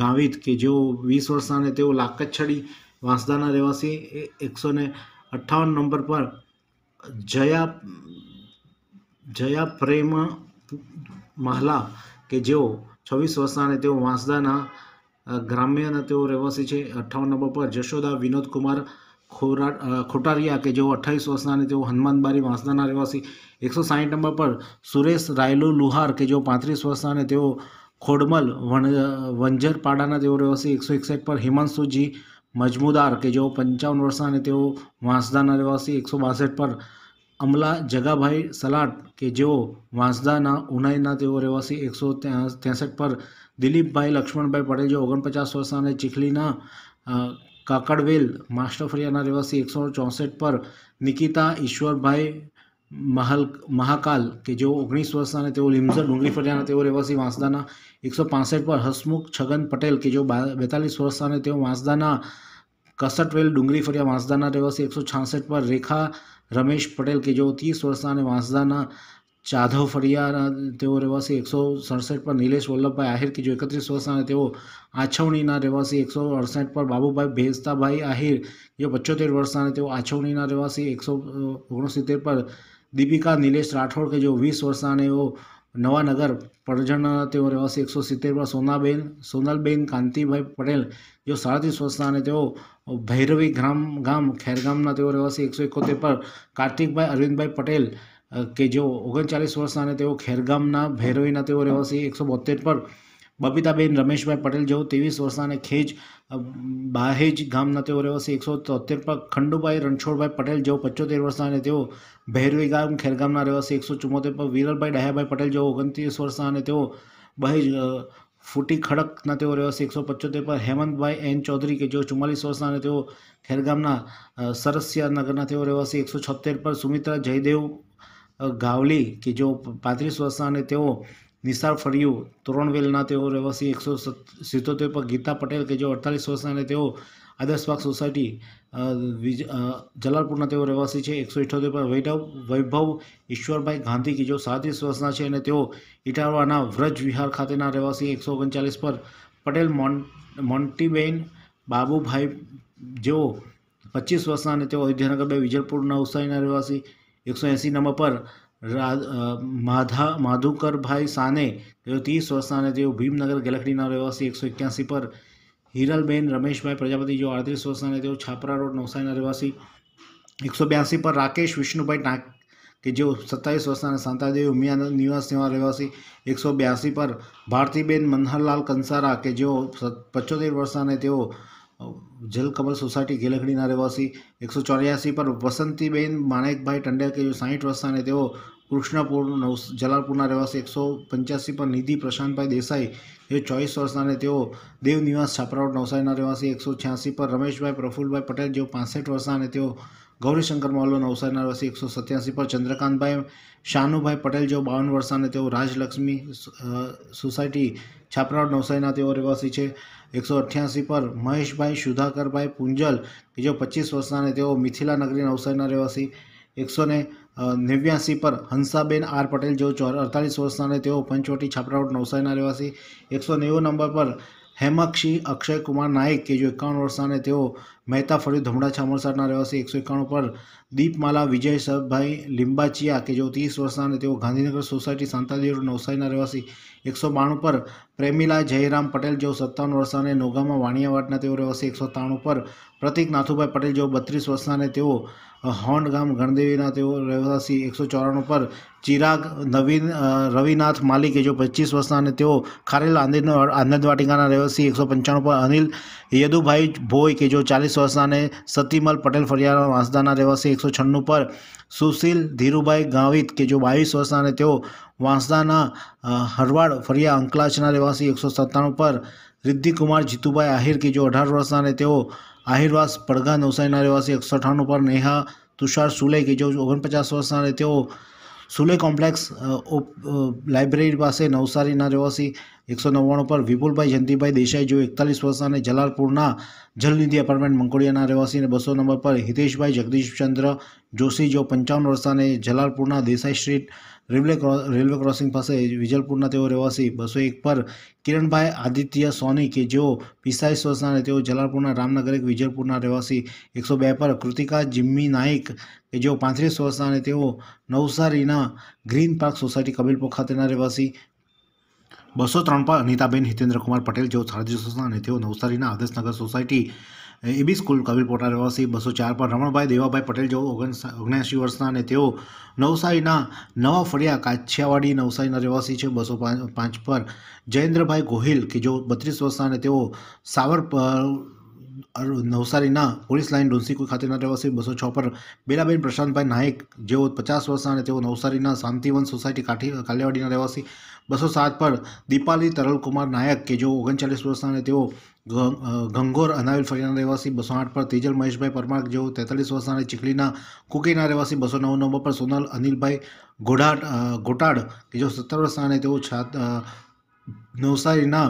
ગાવિત કે જેઓ વીસ વર્ષના અને તેઓ લાકછડી વાંસદાના રહેવાસી એકસો ને અઠ્ઠાવન નંબર પર જયા જયા પ્રેમ મહલા કે જેઓ છવ્વીસ વર્ષના અને તેઓ વાંસદાના ગ્રામ્ય અને તેઓ રહેવાસી છે અઠ્ઠાવન નંબર પર જશોદા વિનોદકુમાર ખોરા ખોટારિયા કે જેઓ અઠ્ઠાવીસ વર્ષના અને તેઓ હનુમાનબારી વાંસદાના રહેવાસી એકસો સાહીઠ નંબર પર સુરેશ રાયલુ લુહાર કે જેઓ પાંત્રીસ વર્ષના અને તેઓ ખોડમલ વણ વંજરપાડાના તેઓ રહેવાસી એકસો એકસઠ પર હિમાંશુજી મજમુદાર કે જેઓ પંચાવન વર્ષના અને તેઓ વાંસદાના રહેવાસી એકસો બાસઠ પર અમલા જગાભાઈ સલાટ કે જેઓ વાંસદાના ઉનાઈના તેઓ રહેવાસી એકસો ત્રેસઠ પર દિલીપભાઈ લક્ષ્મણભાઈ પટેલ જેઓ ઓગણપચાસ વર્ષના અને ચીખલીના કાકડવેલ માસ્ટર ફરિયાના રહેવાસી એકસો ચોસઠ પર નિકિતા ઈશ્વરભાઈ महल महाकाल के जो ओगनीस वर्ष ने डूंगी फरिया रहवासी वाँसदा एक सौ पांसठ पर हसमुख छगन पटेल के जो बेतालीस वर्ष ने वाँसदा कसटवेल डूंगी फरिया वाँसदा रहवासी एक सौ छासठ पर रेखा रमेश पटेल के जो तीस वर्षा ने वाँसदा चाधव फरिया रहवासी एक सौ सड़सठ पर नीलेष वल्लभ भाई आहिर के जो एकत्रीस वर्ष ने आछवनी रहवासी एक सौ अड़सठ पर बाबूभाई भेजता भाई आहिर जो पचोतेर वर्ष ने आछवनी रहवासी एक सौ ओगण सीतेर पर દીપિકા નિલેશ રાઠોડ કે જો વીસ વર્ષના અને એઓ નવાનગર પડજણ તેઓ રહેવાસી એકસો સિત્તેર સોનાબેન સોનલબેન કાંતિભાઈ પટેલ જો સાડત્રીસ વર્ષના અને તેઓ ભૈરવી ગ્રામ ગામ ખેરગામના તેઓ રહેવાસી એકસો એકોતેર પર કાર્તિકભાઈ અરવિંદભાઈ પટેલ કે જેઓ ઓગણચાલીસ વર્ષના અને તેઓ ખેરગામના ભૈરવીના તેઓ રહેવાસી એકસો બોતેર પર બબીતાબેન રમેશભાઈ પટેલ જેઓ ત્રેવીસ વર્ષના અને ખેજ બાહેજ ગામના તેઓ રહેવાસી એકસો તોતેર પર ખંડુભાઈ રણછોડભાઈ પટેલ જેઓ પંચોતેર વર્ષના અને તેઓ ભૈરવી ગામ ખેરગામના રહેવાસી એકસો ચુમ્મોતેર પર વિરલભાઈ ડાયાભાઈ પટેલ જેઓ ઓગણત્રીસ વર્ષના અને તેઓ બહેજ ફૂટી ખડકના તેઓ રહેવાસી એકસો પંચોતેર પર હેમંતભાઈ એન ચૌધરી કે જેઓ ચુમ્માલીસ વર્ષના અને તેઓ ખેરગામના સરસિયા નગરના તેઓ રહેવાસી એકસો છોતેર પર સુમિત્રા જયદેવ ગાવલી કે જેઓ પાંત્રીસ વર્ષના અને તેઓ નિશાળ ફર્યુ તોરણવેલના તેઓ રહેવાસી એકસો સિત્તોતેર પર ગીતા પટેલ કે જેઓ અડતાલીસ વર્ષના અને તેઓ આદર્શબાગ સોસાયટી વિજ જલાલપુરના તેઓ રહેવાસી છે એકસો ઇઠ્યોતેર પર વૈભવ વૈભવ ઈશ્વરભાઈ ગાંધી કે જેઓ સાડત્રીસ વર્ષના છે અને તેઓ ઇટારવાના વ્રજ વિહાર ખાતેના રહેવાસી એકસો ઓગણચાલીસ પર પટેલ મોન મોન્ટીબેન બાબુભાઈ જેઓ પચીસ વર્ષના અને તેઓ અયોધ્યાનગર બે વિજયપુરના ઉત્સાહીના રહેવાસી એકસો એંસી નંબર પર માધા માધુકરભાઈ સાને તેઓ ત્રીસ વર્ષના અને તેઓ ભીમનગર ગેલખડીના રહેવાસી એકસો એક્યાસી પર હિરલબેન રમેશભાઈ પ્રજાપતિ જેઓ અડત્રીસ વર્ષના અને તેઓ છાપરા રોડ નવસારીના રહેવાસી એકસો બ્યાસી પર રાકેશ વિષ્ણુભાઈ ટાંક કે જેઓ સત્તાવીસ વર્ષના અને શાંતાદેવી ઉમિયા નિવાસ રહેવાસી એકસો બ્યાસી પર ભારતીબેન મનહરલાલ કંસારા કે જેઓ પંચોતેર વર્ષના અને તેઓ જલકમલ સોસાયટી ગેલખડીના રહેવાસી એકસો ચોર્યાસી પર વસંતીબેન માણેકભાઈ ટંડેલ કે સાહીઠ વર્ષના અને તેઓ કૃષ્ણપુર જલાલપુરના રહેવાસી એકસો પંચ્યાસી પર નિધિ પ્રશાંતભાઈ દેસાઈ જે ચોવીસ વર્ષના અને તેઓ દેવનિવાસ છાપરાવડ નવસારીના રહેવાસી એકસો છ્યાસી પર રમેશભાઈ પ્રફુલભાઈ પટેલ જેઓ પાસઠ વર્ષના અને તેઓ ગૌરીશંકર મોહલ્લો નવસારીના રસી એકસો સત્યાસી પર ચંદ્રકાંતભાઈ શાનુભાઈ પટેલ જેઓ બાવન વર્ષ અને તેઓ રાજલક્ષ્મી સોસાયટી છાપરાડ નવસારીના તેઓ રહેવાસી છે એકસો અઠ્યાસી પર મહેશભાઈ સુધાકરભાઈ પુંજલ કે જેઓ પચીસ વર્ષના અને તેઓ મિથિલા નગરી નવસારીના રહેવાસી એકસો ને નેવ્યાસી પર હંસાબેન આર પટેલ જેઓ અડતાલીસ વર્ષના અને તેઓ પંચવટી છાપરા રોડ નવસારીના રહેવાસી એકસો નેવું નંબર પર હેમાક્ષી અક્ષયકુમાર નાયક કે જો એકાવન વર્ષના તેઓ મહેતા ફરી ધમડા અમરસારના રહેવાસી એકસો એકાણું પર દીપમાલા વિજય સરભાઈ લિંબાચિયા કે જો ત્રીસ વર્ષના તેઓ ગાંધીનગર સોસાયટી શાંતાદેવ નવસારીના રહેવાસી એકસો બાણું પર પ્રેમિલા જયરામ પટેલ જેઓ સત્તાવન વર્ષના અને નોગામાં વાણિયાવાડના તેઓ રહેવાસી એકસો ત્રાણું પર પ્રતિક નાથુભાઈ પટેલ જેઓ બત્રીસ વર્ષના તેઓ હોંડ ગામ ગણદેવીના તેઓ રહેવાસી એકસો ચોરાણું પર ચિરાગ નવીન રવિનાથ માલિકે જો પચીસ વર્ષના અને તેઓ ખારેલા આંદેરનો આનંદવાટિકાના રહેવાસી એકસો પંચાણું પર અનિલ યદુભાઈ ભોય કે જો ચાલીસ વર્ષના અને સતીમલ પટેલ ફરિયાના વાંસદાના રહેવાસી એકસો છન્નું પર સુશીલ ધીરુભાઈ ગાવિત કે જો બાવીસ વર્ષના અને તેઓ વાંસદાના હરવાડ ફરિયા અંકલાચના રહેવાસી એકસો સત્તાણું પર રિદ્ધિકુમાર જીતુભાઈ આહિર કે જો અઢાર વર્ષના અને તેઓ આહિરવાસ પડઘા નવસારીના રહેવાસી એકસો અઠાણું પર નેહા તુષાર સુલે કે જે ઓગણપચાસ વર્ષના અને તેઓ સુલે કોમ્પ્લેક્સ લાઇબ્રેરી પાસે નવસારીના રહેવાસી એકસો નવ્વાણું પર વિપુલભાઈ જયંતિભાઈ દેસાઈ જો એકતાલીસ વર્ષ અને જલાલપુરના જલનિધિ એપાર્ટમેન્ટ મંકોડિયાના રહેવાસી અને બસો નંબર પર હિતેશભાઈ જગદીશચંદ્ર જોશી જો પંચાવન વર્ષ અને જલાલપુરના Desai street railway railway crossing પાસે વિજલપુરના તેઓ રહેવાસી બસો એક પર કિરણભાઈ આદિત્ય સોની કે જેઓ પિસ્તાલીસ વર્ષના અને તેઓ જલાલપુરના રામનગર એક વિજલપુરના રહેવાસી એકસો બે પર કૃતિકા જિમ્મી નાઇક કે જેઓ પાંત્રીસ વર્ષના અને તેઓ નવસારીના ગ્રીન પાર્ક સોસાયટી કબીલપુર ખાતેના રહેવાસી બસો ત્રણ પર અનિતાબેન હિતેન્દ્રકુમાર પટેલ જેઓ સાડત્રીસ વર્ષના અને તેઓ નવસારીના આદર્શનગર સોસાયટી એબી સ્કૂલ કબીરપોટા રહેવાસી બસો ચાર પર રમણભાઈ દેવાભાઈ પટેલ જેઓ ઓગણસી વર્ષના અને તેઓ નવસારીના નવા ફળિયા કાછિયાવાડી નવસારીના રહેવાસી છે બસો પાંચ પાંચ પર જયેન્દ્રભાઈ ગોહિલ કે જેઓ બત્રીસ વર્ષના અને તેઓ સાવર નવસારીના પોલીસ લાઇન ડોન્સીકુઈ ખાતેના રહેવાસી બસો છ પર બેલાબેન પ્રશાંતભાઈ નાયક જેઓ પચાસ વર્ષના અને તેઓ નવસારીના શાંતિવન સોસાયટી કાઠી કાલિયાવાડીના રહેવાસી બસો સાત પર દીપાલી તરલકુમાર નાયક કે જેઓ ઓગણચાલીસ વર્ષના અને તેઓ ગંગોર અનાવિલ ફરીના રહેવાસી બસો આઠ પર તેજલ મહેશભાઈ પરમાર જેઓ તેતાલીસ વર્ષના અને ચીખલીના કુકીના રહેવાસી બસો નવ નંબર પર સોનલ અનિલભાઈ ગોઢાટ ગોટાડ કે જેઓ સત્તર વર્ષના અને તેઓ છાત નવસારીના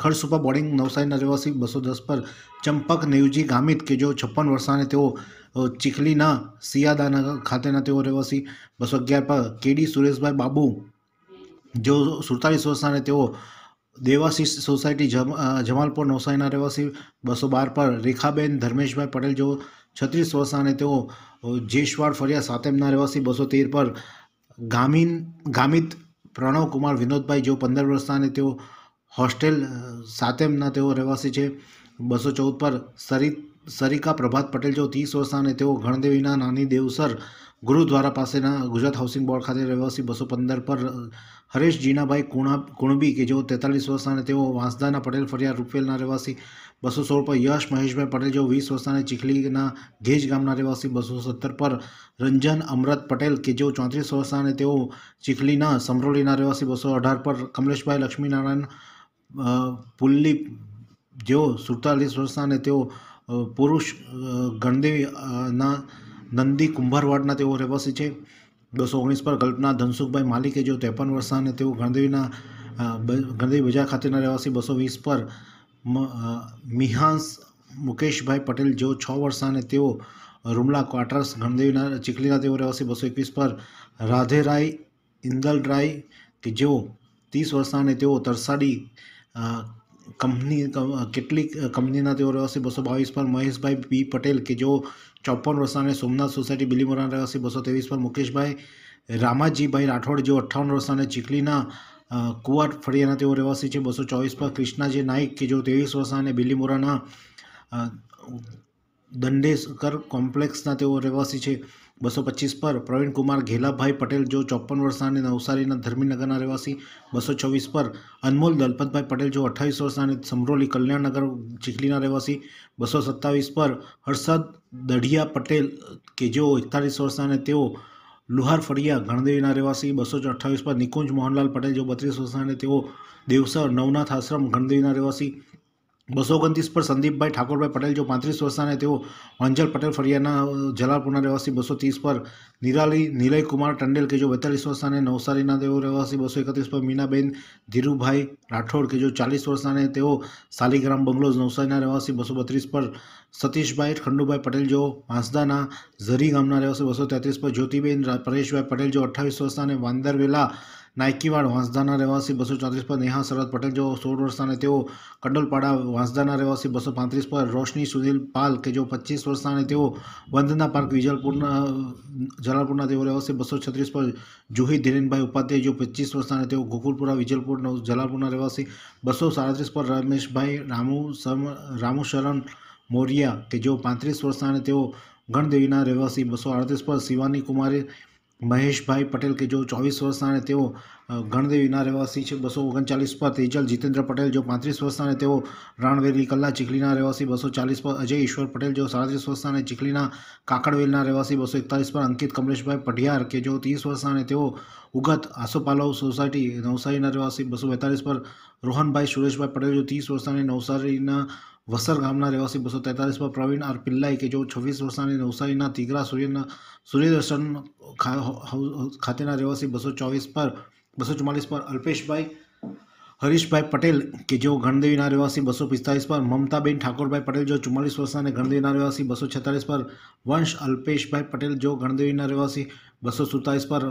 ખરસુપા બોર્ડિંગ નવસારીના રહેવાસી બસો દસ પર ચંપક નેવજી ગામિત કે જેઓ છપ્પન વર્ષાને તેઓ ચીખલીના સિયાદાના ખાતેના તેઓ રહેવાસી બસો અગિયાર પર કેડી સુરેશભાઈ બાબુ જેઓ સુડતાલીસ વર્ષના તેઓ દેવાશીષ સોસાયટી જમાલપુર નવસારીના રહેવાસી બસો બાર પર રેખાબેન ધર્મેશભાઈ પટેલ જેઓ છત્રીસ વર્ષના અને તેઓ જેશવાડ ફરિયા સાતેમના રહેવાસી બસો તેર પર ગામીન ગામિત પ્રણવકુમાર વિનોદભાઈ જેઓ પંદર વર્ષના અને તેઓ હોસ્ટેલ સાતેમ ના તેઓ રહેવાસી છે બસો ચૌદ પર સરી સરિકા પ્રભાત પટેલ જો ત્રીસ વર્ષના અને તેઓ ગણદેવીના નાની દેવસર ગુરુદ્વારા પાસેના ગુજરાત હાઉસિંગ બોર્ડ ખાતે રહેવાસી બસો પંદર પર હરેશ જીનાભાઈ કુણા કુણબી કે જેઓ તેતાલીસ વર્ષના અને તેઓ વાંસદાના પટેલ ફરિયા રૂપેલના રહેવાસી બસો સોળ પર યશ મહેશભાઈ પટેલ જેઓ વીસ વર્ષના અને ચીખલીના ઘેજ ગામના રહેવાસી બસો સત્તર પર રંજન અમૃત પટેલ કે જેઓ ચોત્રીસ વર્ષના અને તેઓ ચીખલીના સમરોલીના રહેવાસી બસો અઢાર પર કમલેશભાઈ લક્ષ્મીનારાયણ પુલ્લી જેઓ સુડતાલીસ વર્ષના અને તેઓ પુરુષ ગણદેવીના નંદી કુંભારવાડના તેઓ રહેવાસી છે બસો ઓગણીસ પર કલ્પના ધનસુખભાઈ માલિકે જેઓ ત્રેપન વર્ષના અને તેઓ ગણદેવીના ગણદેવી બજાર ખાતેના રહેવાસી બસો વીસ પર મિહાંસ મુકેશભાઈ પટેલ જેઓ છ વર્ષના અને તેઓ રૂમલા ક્વાર્ટર્સ ગણદેવીના ચીખલીના તેઓ રહેવાસી બસો એકવીસ પર રાધેરાય ઇન્દલરાય કે જેઓ ત્રીસ વર્ષના અને તેઓ તરસાડી કંપની કેટલીક કંપનીના તેઓ રહેવાસી બસો બાવીસ પર મહેશભાઈ પી પટેલ કે જો ચોપન વર્ષના અને સોમનાથ સોસાયટી બિલીમોરા રહેવાસી બસો ત્રેવીસ પર મુકેશભાઈ રામાજીભાઈ રાઠોડ જેઓ અઠ્ઠાવન વર્ષના અને ચીખલીના કુવાટ ફળિયાના તેઓ રહેવાસી છે બસો ચોવીસ પર કૃષ્ણાજી નાઇક કે જેઓ ત્રેવીસ વર્ષના અને બિલીમોરાના દંડેશકર કોમ્પ્લેક્સના તેઓ રહેવાસી છે બસો પચીસ પર પ્રવીણકુમાર ઘેલાભાઈ પટેલ જો ચોપન વર્ષના અને નવસારીના ધર્મીનગરના રહેવાસી બસો છવ્વીસ પર અનમોલ દલપતભાઈ પટેલ જો અઠ્ઠાવીસ વર્ષના અને સમરોલી કલ્યાણનગર ચીખલીના રહેવાસી બસો સત્તાવીસ પર હર્ષદ દઢિયા પટેલ કે જેઓ એકતાલીસ વર્ષના અને તેઓ લુહાર ફળિયા ગણદેવીના રહેવાસી બસો અઠ્ઠાવીસ પર નિકુંજ મોહનલાલ પટેલ જો બત્રીસ વર્ષના અને તેઓ દેવસર નવનાથ આશ્રમ ગણદેવીના રહેવાસી બસો ઓગણત્રીસ પર સંદીપભાઈ ઠાકોરભાઈ પટેલ જો પાંત્રીસ વર્ષના અને તેઓ અંજલ પટેલ ફરિયાના જલાલપુરના રહેવાસી બસો ત્રીસ પર નિરાલી નિલયકુમાર ટંડેલ કે જો બેતાલીસ વર્ષના અને નવસારીના તેઓ રહેવાસી બસો એકત્રીસ પર મીનાબેન ધીરુભાઈ રાઠોડ કે જો ચાલીસ વર્ષના અને તેઓ સાલીગ્રામ બંગલોઝ નવસારીના રહેવાસી બસો બત્રીસ પર સતીશભાઈ ખંડુભાઈ પટેલ જો વાંસદાના ઝરી ગામના રહેવાસી બસો તેત્રીસ પર જ્યોતિબેન પરેશભાઈ પટેલ જો અઠ્ઠાવીસ વર્ષના અને વાંદરવેલા નાયકીવાડ વાંસદાના રહેવાસી બસો ચોત્રીસ પર નેહા શરદ પટેલ જેઓ સોળ વર્ષના અને તેઓ કંડોલપાડા વાંસદાના રહેવાસી બસો પાંત્રીસ પર રોશની સુનિલ પાલ કે જેઓ પચીસ વર્ષના અને તેઓ વંદના પાર્ક વિજલપુરના જલાલપુરના તેઓ રહેવાસી બસો છત્રીસ પર જુહી ધીરેનભાઈ ઉપાધ્યાય જેઓ પચીસ વર્ષના અને તેઓ ગોકુલપુરા વિજલપુર જલાલપુરના રહેવાસી બસો સાડત્રીસ પર રમેશભાઈ રામુ સમ રામુ શરણ મોરિયા કે જેઓ પાંત્રીસ વર્ષના અને તેઓ ગણદેવીના રહેવાસી બસો આડત્રીસ પર શિવાની કુમારી મહેશભાઈ પટેલ કે જો ચોવીસ વર્ષના અને તેઓ ગણદેવીના રહેવાસી છે બસો ઓગણચાલીસ પર તેજલ જીતેન્દ્ર પટેલ જો પાંત્રીસ વર્ષના અને તેઓ રાણવેલી કલ્લા ચીખલીના રહેવાસી બસો ચાલીસ પર અજય ઈશ્વર પટેલ જો સાડત્રીસ વર્ષના અને ચીખલીના કાકડવેલના રહેવાસી બસો એકતાલીસ પર અંકિત કમલેશભાઈ પઢિયાર કે જો ત્રીસ વર્ષના અને તેઓ ઉગત આસોપાલવ સોસાયટી નવસારીના રહેવાસી બસો બેતાલીસ પર રોહનભાઈ સુરેશભાઈ પટેલ જો ત્રીસ વર્ષના અને નવસારીના વસર ગામના રહેવાસી બસો તેતાલીસમાં પ્રવીણ આર પિલ્લાઈ કે જેઓ છવ્વીસ વર્ષના નવસારીના તિગરા સૂર્યના સૂર્યદર્શન ખાતેના રહેવાસી બસો ચોવીસ પર બસો ચુમ્માલીસ પર અલ્પેશભાઈ હરીશભાઈ પટેલ કે જેઓ ગણદેવીના રહેવાસી બસો પિસ્તાલીસ પર મમતાબેન ઠાકોરભાઈ પટેલ જેઓ ચુમ્માલીસ વર્ષના અને ગણદેવીના રહેવાસી બસો છેતાલીસ પર વંશ અલ્પેશભાઈ પટેલ જેઓ ગણદેવીના રહેવાસી બસો સુડતાલીસ પર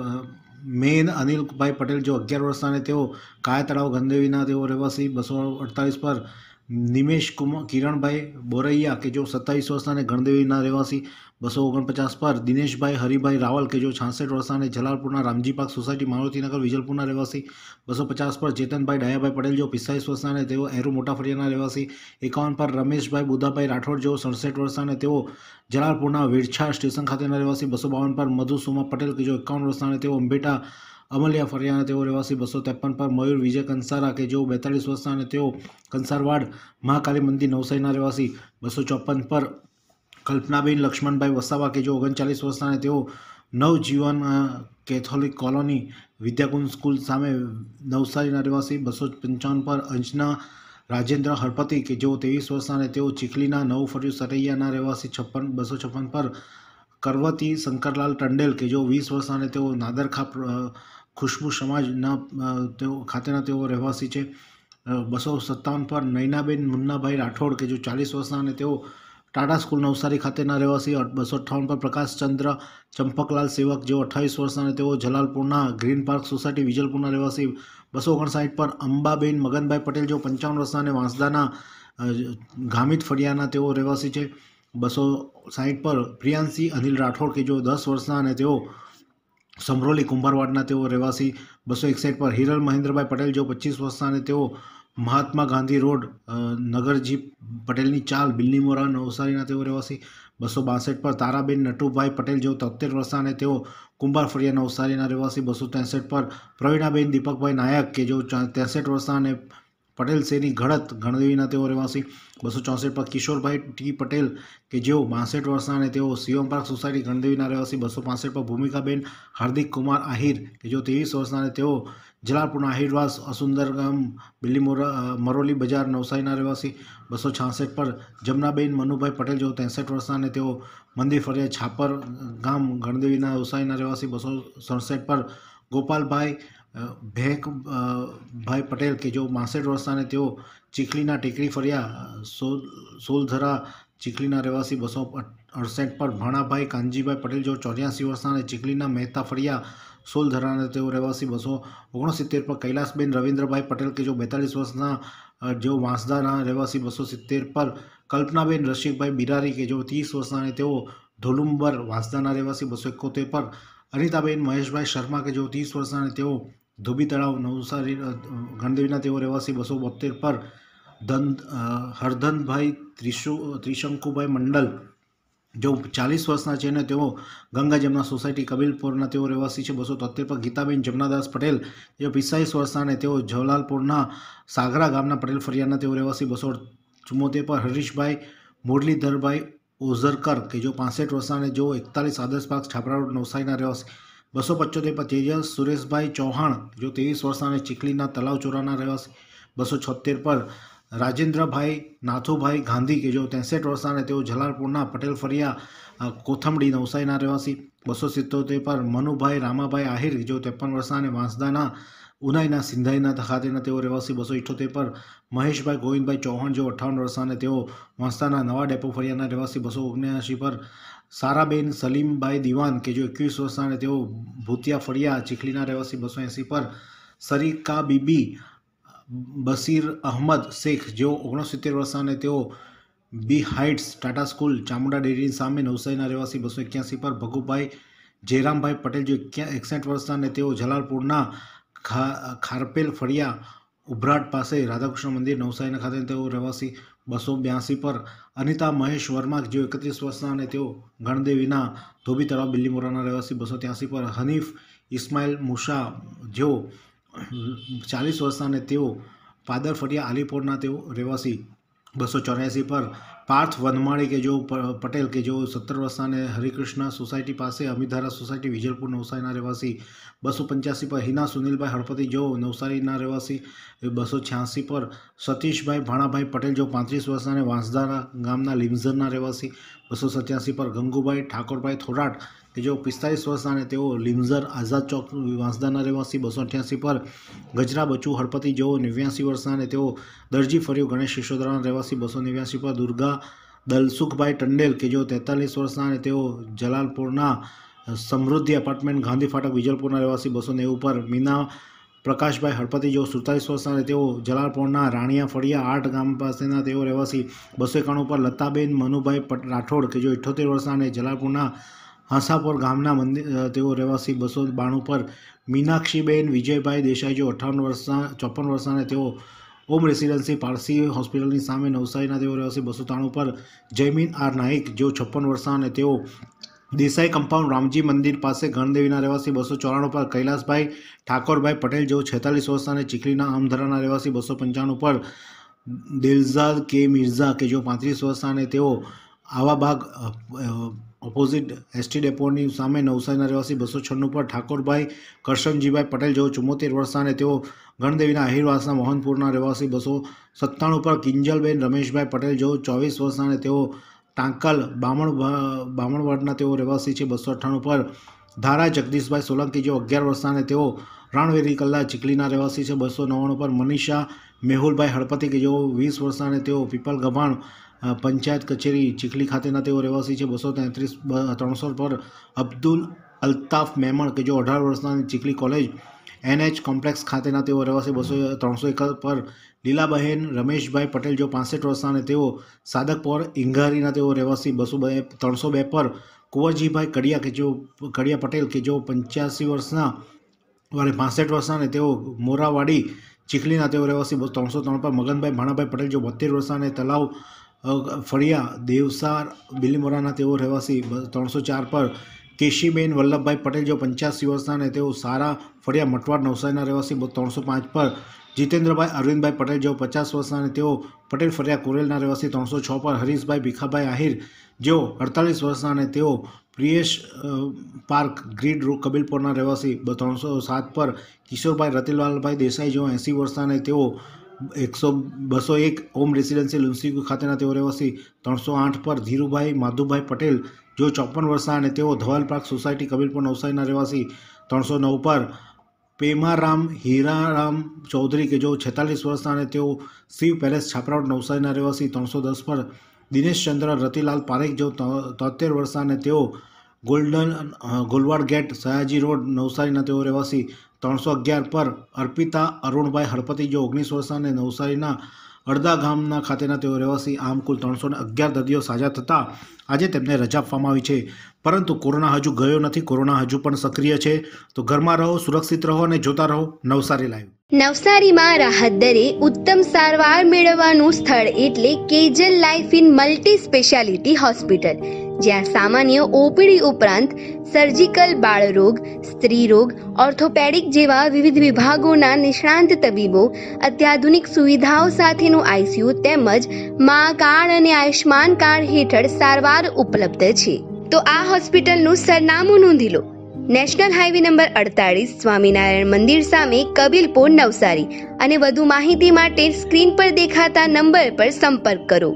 મેન અનિલભાઈ પટેલ જેઓ અગિયાર વર્ષના અને તેઓ કાયા તળાવ ગણદેવીના તેઓ રહેવાસી બસો અડતાલીસ પર નિમેશ કુમાર કિરણભાઈ બોરૈયા કે જો સત્તાવીસ વર્ષના અને ગણદેવીના રહેવાસી બસો ઓગણપચાસ પર દિનેશભાઈ હરિભાઈ રાવલ કે જો છાસઠ વર્ષના અને જલાલપુરના રામજી પાર્ક સોસાયટી મારુતિનગર વિજલપુરના રહેવાસી બસો પચાસ પર ચેતનભાઈ ડાયાભાઈ પટેલ જો પિસ્તાલીસ વર્ષના તેઓ એરુ મોટાફળિયાના રહેવાસી એકાવન પર રમેશભાઈ બુદ્ધાભાઈ રાઠોડ જેઓ સડસઠ વર્ષના તેઓ જલાલપુરના વેડછા સ્ટેશન ખાતેના રહેવાસી બસો બાવન પર મધુસુમા પટેલ કે જો એકાવન વર્ષના અને તેઓ અંબેટા અમલિયા ફરિયાના તેઓ રહેવાસી બસો ત્રેપન પર મયુર વિજય કંસારા કે જેઓ બેતાળીસ વર્ષના અને તેઓ કંસારવાડ મહાકાલી મંદિર નવસારીના રહેવાસી બસો ચોપન પર કલ્પનાબેન લક્ષ્મણભાઈ વસાવા કે જેઓ ઓગણચાલીસ વર્ષના અને તેઓ Navjivan Catholic colony Vidyakunj school સામે નવસારીના રહેવાસી બસો પંચાવન પર અંજના રાજેન્દ્ર હળપતિ કે જેઓ ત્રેવીસ વર્ષના અને તેઓ ચીખલીના નવ ફર્યુ સરૈયાના રહેવાસી છપ્પન બસો છપ્પન પર કરવતી શંકરલાલ ટંડેલ કે જો વીસ વર્ષના તેઓ નાદરખા ખુશ્બુ સમાજના તેઓ ખાતેના તેઓ રહેવાસી છે બસો સત્તાવન પર નૈનાબેન મુન્નાભાઈ રાઠોડ કે જો ચાલીસ વર્ષના અને તેઓ ટાટા સ્કૂલ નવસારી ખાતેના રહેવાસી બસો અઠ્ઠાવન પર પ્રકાશચંદ્ર ચંપકલાલ સેવક જેઓ અઠ્ઠાવીસ વર્ષના અને તેઓ જલાલપુરના ગ્રીન પાર્ક સોસાયટી વિજલપુરના રહેવાસી બસો ઓગણસાઠ પર અંબાબેન મગનભાઈ પટેલ જેઓ પંચાવન વર્ષના અને વાંસદાના ગામિત ફળિયાના તેઓ રહેવાસી છે બસો સાહીઠ પર પ્રિયાંશી અનિલ રાઠોડ કે જો દસ વર્ષના અને તેઓ સમરોલી કુંભારવાડના તેઓ રહેવાસી બસો એકસાઠ પર હિરલ મહેન્દ્રભાઈ પટેલ જેઓ પચીસ વર્ષના અને તેઓ મહાત્મા ગાંધી રોડ નગરજી પટેલની ચાલ બિલ્લીમોરા નવસારીના તેઓ રહેવાસી બસો બાસઠ પર તારાબેન નટુભાઈ પટેલ જેઓ તોતેર વર્ષના અને તેઓ કુંભાર ફળિયા નવસારીના રહેવાસી બસો ત્રેસઠ પર પ્રવીણાબેન દીપકભાઈ નાયક કે જેઓ ત્રેસઠ વર્ષના અને પટેલ શેરી ઘડત ગણદેવીના તેઓ રહેવાસી બસો ચોસઠ પર કિશોરભાઈ ટી પટેલ કે જેઓ બાસઠ વર્ષના અને તેઓ સિયોમ પાર્ક સોસાયટી ગણદેવીના રહેવાસી બસો પાસઠ પર ભૂમિકાબેન હાર્દિક કુમાર આહિર કે જેઓ ત્રેવીસ વર્ષના અને તેઓ જલાલપુરના આહિરવાસ અસુંદરગામ બિલ્લી મરોલી બજાર નવસારીના રહેવાસી બસો છાસઠ પર જમનાબેન મનુભાઈ પટેલ જેઓ ત્રેસઠ વર્ષના અને તેઓ મંદિર ફરિયા છાપર ગામ ગણદેવીના નવસારીના રહેવાસી બસો સડસઠ પર ગોપાલભાઈ ભેક ભાઈ પટેલ કે જો માસેડ વરસાને તેઓ ચીખલીના ટેકરી ફર્યા સોલ સોલધરા ચીખલીના રહેવાસી બસો અડસઠ પર ભાણાભાઈ કાનજીભાઈ પટેલ જો ચોર્યાસી વર્ષના અને ચીખલીના મહેતા ફળિયા સોલધરાને તેઓ રહેવાસી બસો ઓગણસિત્તેર પર કૈલાસબેન રવિન્દ્રભાઈ પટેલ કે જેઓ બેતાલીસ વર્ષના જેઓ વાંસદાના રહેવાસી બસો સિત્તેર પર કલ્પનાબેન રસિકભાઈ બિરારી કે જેઓ ત્રીસ વર્ષના અને તેઓ ધોલુંબર વાંસદાના રહેવાસી બસો એકોતેર પર અનિતાબેન મહેશભાઈ શર્મા કે જેઓ ત્રીસ વર્ષના અને તેઓ ધોબી તળાવ નવસારી ગણદેવીના તેઓ રહેવાસી બસો બોતેર પર ધન હરધનભાઈ ત્રિશુ ત્રિશંકુભાઈ મંડલ જો ચાલીસ વર્ષના છે ને તેઓ ગંગા જમના સોસાયટી કબીલપુરના તેઓ રહેવાસી છે બસો તોતેર પર ગીતાબેન જમનાદાસ પટેલ જેઓ પિસ્તાલીસ વર્ષના અને તેઓ જવલાલપુરના સાગરા ગામના પટેલ ફરિયાદના તેઓ રહેવાસી બસો ચુમ્મોતેર પર હરીશભાઈ મુરલીધરભાઈ ઓઝરકર કે જો પાસઠ વર્ષના અને જેઓ એકતાલીસ આદર્શ પાક છાપરા રોડ નવસારીના રહેવાસી બસો પંચોતેર પચેજિયા સુરેશભાઈ ચૌહાણ જો ત્રેવીસ વર્ષના અને ચીખલીના ચોરાના રહેવાસી બસો છોતેર પર રાજેન્દ્રભાઈ નાથુભાઈ ગાંધી કે જો ત્રેસઠ વર્ષના અને તેઓ જલાલપુરના પટેલ ફરિયા કોથમડી નવસારીના રહેવાસી બસો સિત્તોતેર પર મનુભાઈ રામાભાઈ આહિર જો ત્રેપન વર્ષના અને વાંસદાના ઉનાઈના સિંધાઈનાથ ખાતેના તેઓ રહેવાસી બસો ઇઠ્ઠોતેર પર મહેશભાઈ ગોવિંદભાઈ ચૌહાણ જેઓ અઠ્ઠાવન વર્ષના તેઓ વાંસદાના નવા ડેપો ફળિયાના રહેવાસી બસો ઓગણ્યાસી પર સારાબેન સલીમભાઈ દિવાન કે જેઓ એકવીસ વર્ષના અને તેઓ ભૂતિયા ફળિયા ચીખલીના રહેવાસી બસો એંસી પર સરીકા બીબી બસીર અહમદ શેખ જેઓ ઓગણસિત્તેર વર્ષના અને તેઓ B heights Tata school Chamunda ડેરીની સામે નવસારીના રહેવાસી બસો એક્યાસી પર ભગુભાઈ જયરામભાઈ પટેલ જે એકસઠ વર્ષના અને તેઓ જલાલપુરના ખા ખારપેલ ફળિયા ઉભરાટ પાસે રાધાકૃષ્ણ મંદિર નવસારીના ખાતે તેઓ રહેવાસી બસો બ્યાસી પર અનિતા મહેશ વર્મા જેઓ એકત્રીસ વર્ષના અને તેઓ ગણદેવીના ધોબી તળાવ બિલ્લીમોરાના રહેવાસી બસો ત્યાસી પર હનીફ ઇસ્માઇલ મુશા જેઓ ચાલીસ વર્ષના અને તેઓ પાદર ફળિયા આલીપોરના તેઓ રહેવાસી બસો ચોર્યાસી પર પાર્થ વનમાળી કે જો પટેલ કે જો સત્તર વર્ષાને હરિકૃષ્ણ સોસાયટી પાસે અમિધારા સોસાયટી વિજલપુર નવસારીના રહેવાસી બસો પંચ્યાસી પર હિના સુનિલભાઈ હળપતિ જો નવસારીના રહેવાસી બસો છ્યાસી પર સતીશભાઈ ભાણાભાઈ પટેલ જો પાંત્રીસ વર્ષના વાંસદારા ગામના લીમઝરના રહેવાસી બસો સત્યાસી પર ગંગુભાઈ ઠાકોરભાઈ થોરાટ કે જેઓ પિસ્તાલીસ વર્ષ અને તેઓ લિમઝર આઝાદ ચોક વાંસદાના રહેવાસી બસો અઠ્યાસી પર ગજરા બચુ હળપતિ જેઓ નેવ્યાસી વર્ષના અને તેઓ દરજી ફર્યો ગણેશ શિશોદરાના રહેવાસી બસો નેવ્યાસી પર દુર્ગા દલસુખભાઈ ટંડેલ કે જેઓ તેતાલીસ વર્ષના અને તેઓ જલાલપુરના સમૃદ્ધિ એપાર્ટમેન્ટ ગાંધી ફાટક વિજલપુરના રહેવાસી બસો નેવું પર મીના પ્રકાશભાઈ હળપતિ જેઓ સુડતાલીસ વર્ષના અને તેઓ જલાલપુરના રાણિયા ફળિયા આઠ ગામ પાસેના તેઓ રહેવાસી બસો એકાણું પર લતાબેન મનુભાઈ રાઠોડ કે જેઓ ઇઠ્ઠોતેર વર્ષના અને જલાલપુરના હાંસાપોર ગામના મંદિર તેઓ રહેવાસી બસો બાણું પર મીનાક્ષીબેન વિજયભાઈ દેસાઈ જો અઠાવન વર્ષના ચોપન વર્ષના અને તેઓ ઓમ રેસિડેન્સી પારસી હોસ્પિટલની સામે નવસારીના તેઓ રહેવાસી બસો ત્રાણું પર જયમીન આર નાઇક જેઓ છપ્પન વર્ષના અને તેઓ દેસાઈ કમ્પાઉન્ડ રામજી મંદિર પાસે ગણદેવીના રહેવાસી બસો ચોરાણું પર કૈલાસભાઈ ઠાકોરભાઈ પટેલ જેઓ છેતાલીસ વર્ષના અને ચીખલીના આમધરાના રહેવાસી બસો પંચાણું પર દિલઝાદ કે મિર્ઝા કે જેઓ પાંત્રીસ વર્ષના અને તેઓ આવા બાગ ઓપોઝિટ એસટી ડેપોની સામે નવસારીના રહેવાસી બસો છન્નું પર ઠાકોરભાઈ કરશનજીભાઈ પટેલ જેઓ ચુમ્મોતેર વર્ષના અને તેઓ ગણદેવીના અહિરવાસના મોહનપુરના રહેવાસી બસો સત્તાણું પર કિંજલબેન રમેશભાઈ પટેલ જેઓ ચોવીસ વર્ષના અને તેઓ ટાંકલ બામણ બામણવાડના તેઓ રહેવાસી છે બસો અઠ્ઠાણું પર ધારા જગદીશભાઈ સોલંકી જેઓ અગિયાર વર્ષના અને તેઓ રાણવેરી કલ્લા ચીખલીના રહેવાસી છે બસો નવ્વાણું પર મનીષા મેહુલભાઈ હળપતિ કે જેઓ વીસ વર્ષના અને તેઓ પીપલ ગભાણ પંચાયત કચેરી ચીખલી ખાતેના તેઓ રહેવાસી છે બસો તેત્રીસ ત્રણસો પર અબ્દુલ અલ્તાફ મેમણ કે જો અઢાર વર્ષના ચીખલી કોલેજ એનએચ કોમ્પ્લેક્સ ખાતેના તેઓ રહેવાસી બસો ત્રણસો એક પર લીલાબહેન રમેશભાઈ પટેલ જો પાસઠ વર્ષના અને તેઓ સાદકપોર ઇંઘારીના તેઓ રહેવાસી બસો બે ત્રણસો બે પર કુંવરજીભાઈ કડિયા કે જો કડિયા પટેલ કે જો પંચ્યાસી વર્ષના વાળી પાસઠ વર્ષના અને તેઓ મોરાવાડી ચીખલીના તેઓ રહેવાસી ત્રણસો ત્રણ પર મગનભાઈ ભાણાભાઈ પટેલ જો બોતેર વર્ષના અને તલાવ फरिया देवसार बिलीमोरा रहवासी त्रो चार पर केशीबेन वल्लभ भाई पटेल जो पंचासी वर्ष सारा फरिया मटवाड़ नवसारी रहवासी त्रो पांच पर जितेंद्र भाई अरविंद भाई पटेल जो पचास वर्ष पटेल फरिया कोरेल रहवासी त्रो छ पर हरीश भाई भिखाभा आहिर जो अड़तालीस वर्ष प्रियेश पार्क ग्रीड रो कबीलपुर रहवासी त्रो सात पर किशोर भाई रतिलाल भाई देसाई जो ऐसी वर्ष એકસો બસો એક ઓમ રેસિડેન્સી લુન્સીકુ ખાતેના તેઓ રહેવાસી ત્રણસો આઠ પર ધીરુભાઈ માધુભાઈ પટેલ જો ચોપન વર્ષના અને તેઓ ધવલ પાર્ક સોસાયટી કબીરપુર નવસારીના રહેવાસી ત્રણસો નવ પર પેમારામ હીરારામ ચૌધરી કે જો છેતાલીસ વર્ષના અને તેઓ શિવ પેલેસ છાપરાવડ નવસારીના રહેવાસી ત્રણસો દસ પર દિનેશચંદ્ર રતિલાલ પારેખ જેઓ તોતેર વર્ષના અને તેઓ golden Golwad gate Sayaji road નવસારીના તેઓ રહેવાસી ત્રણસો અગિયાર પર અર્પિતા અરુણભાઈ હળપતિ જો ઓગણીસ વર્ષના અને નવસારીના અડધા ગામના ખાતેના તેઓ રહેવાસી આમ કુલ ત્રણસો અગિયાર દર્દીઓ સાજા થતાં આજે તેમને રજા આપવામાં આવી છે પરંતુ કોરોના હજુ ગયો નથી કોરોના હજુ પણ સક્રિય છે તો ઘરમાં રહો સુરક્ષિત રહો અને જોતા રહો નવસારી લાઈવ નવસારીમાં રાહત દરે ઉત્તમ સારવાર મેળવવાનું સ્થળ એટલે Kejal life in multi speciality hospital જ્યાં સામાન્ય ઓપીડી ઉપરાંત સર્જિકલ બાળરોગ સ્ત્રીરોગ ઓર્થોપેડિક જેવા વિવિધ વિભાગોના નિષ્ણાંત તબીબો અત્યાધુનિક સુવિધાઓ સાથેનું આઈસીયુ તેમજ માં કાર્ડ અને આયુષ્માન કાર્ડ હેઠળ સારવાર ઉપલબ્ધ છે તો આ હોસ્પિટલનું સરનામું નોંધી લો નેશનલ હાઈવે નંબર અડતાળીસ સ્વામિનારાયણ મંદિર સામે કબીલપુર નવસારી અને વધુ માહિતી માટે સ્ક્રીન પર દેખાતા નંબર પર સંપર્ક કરો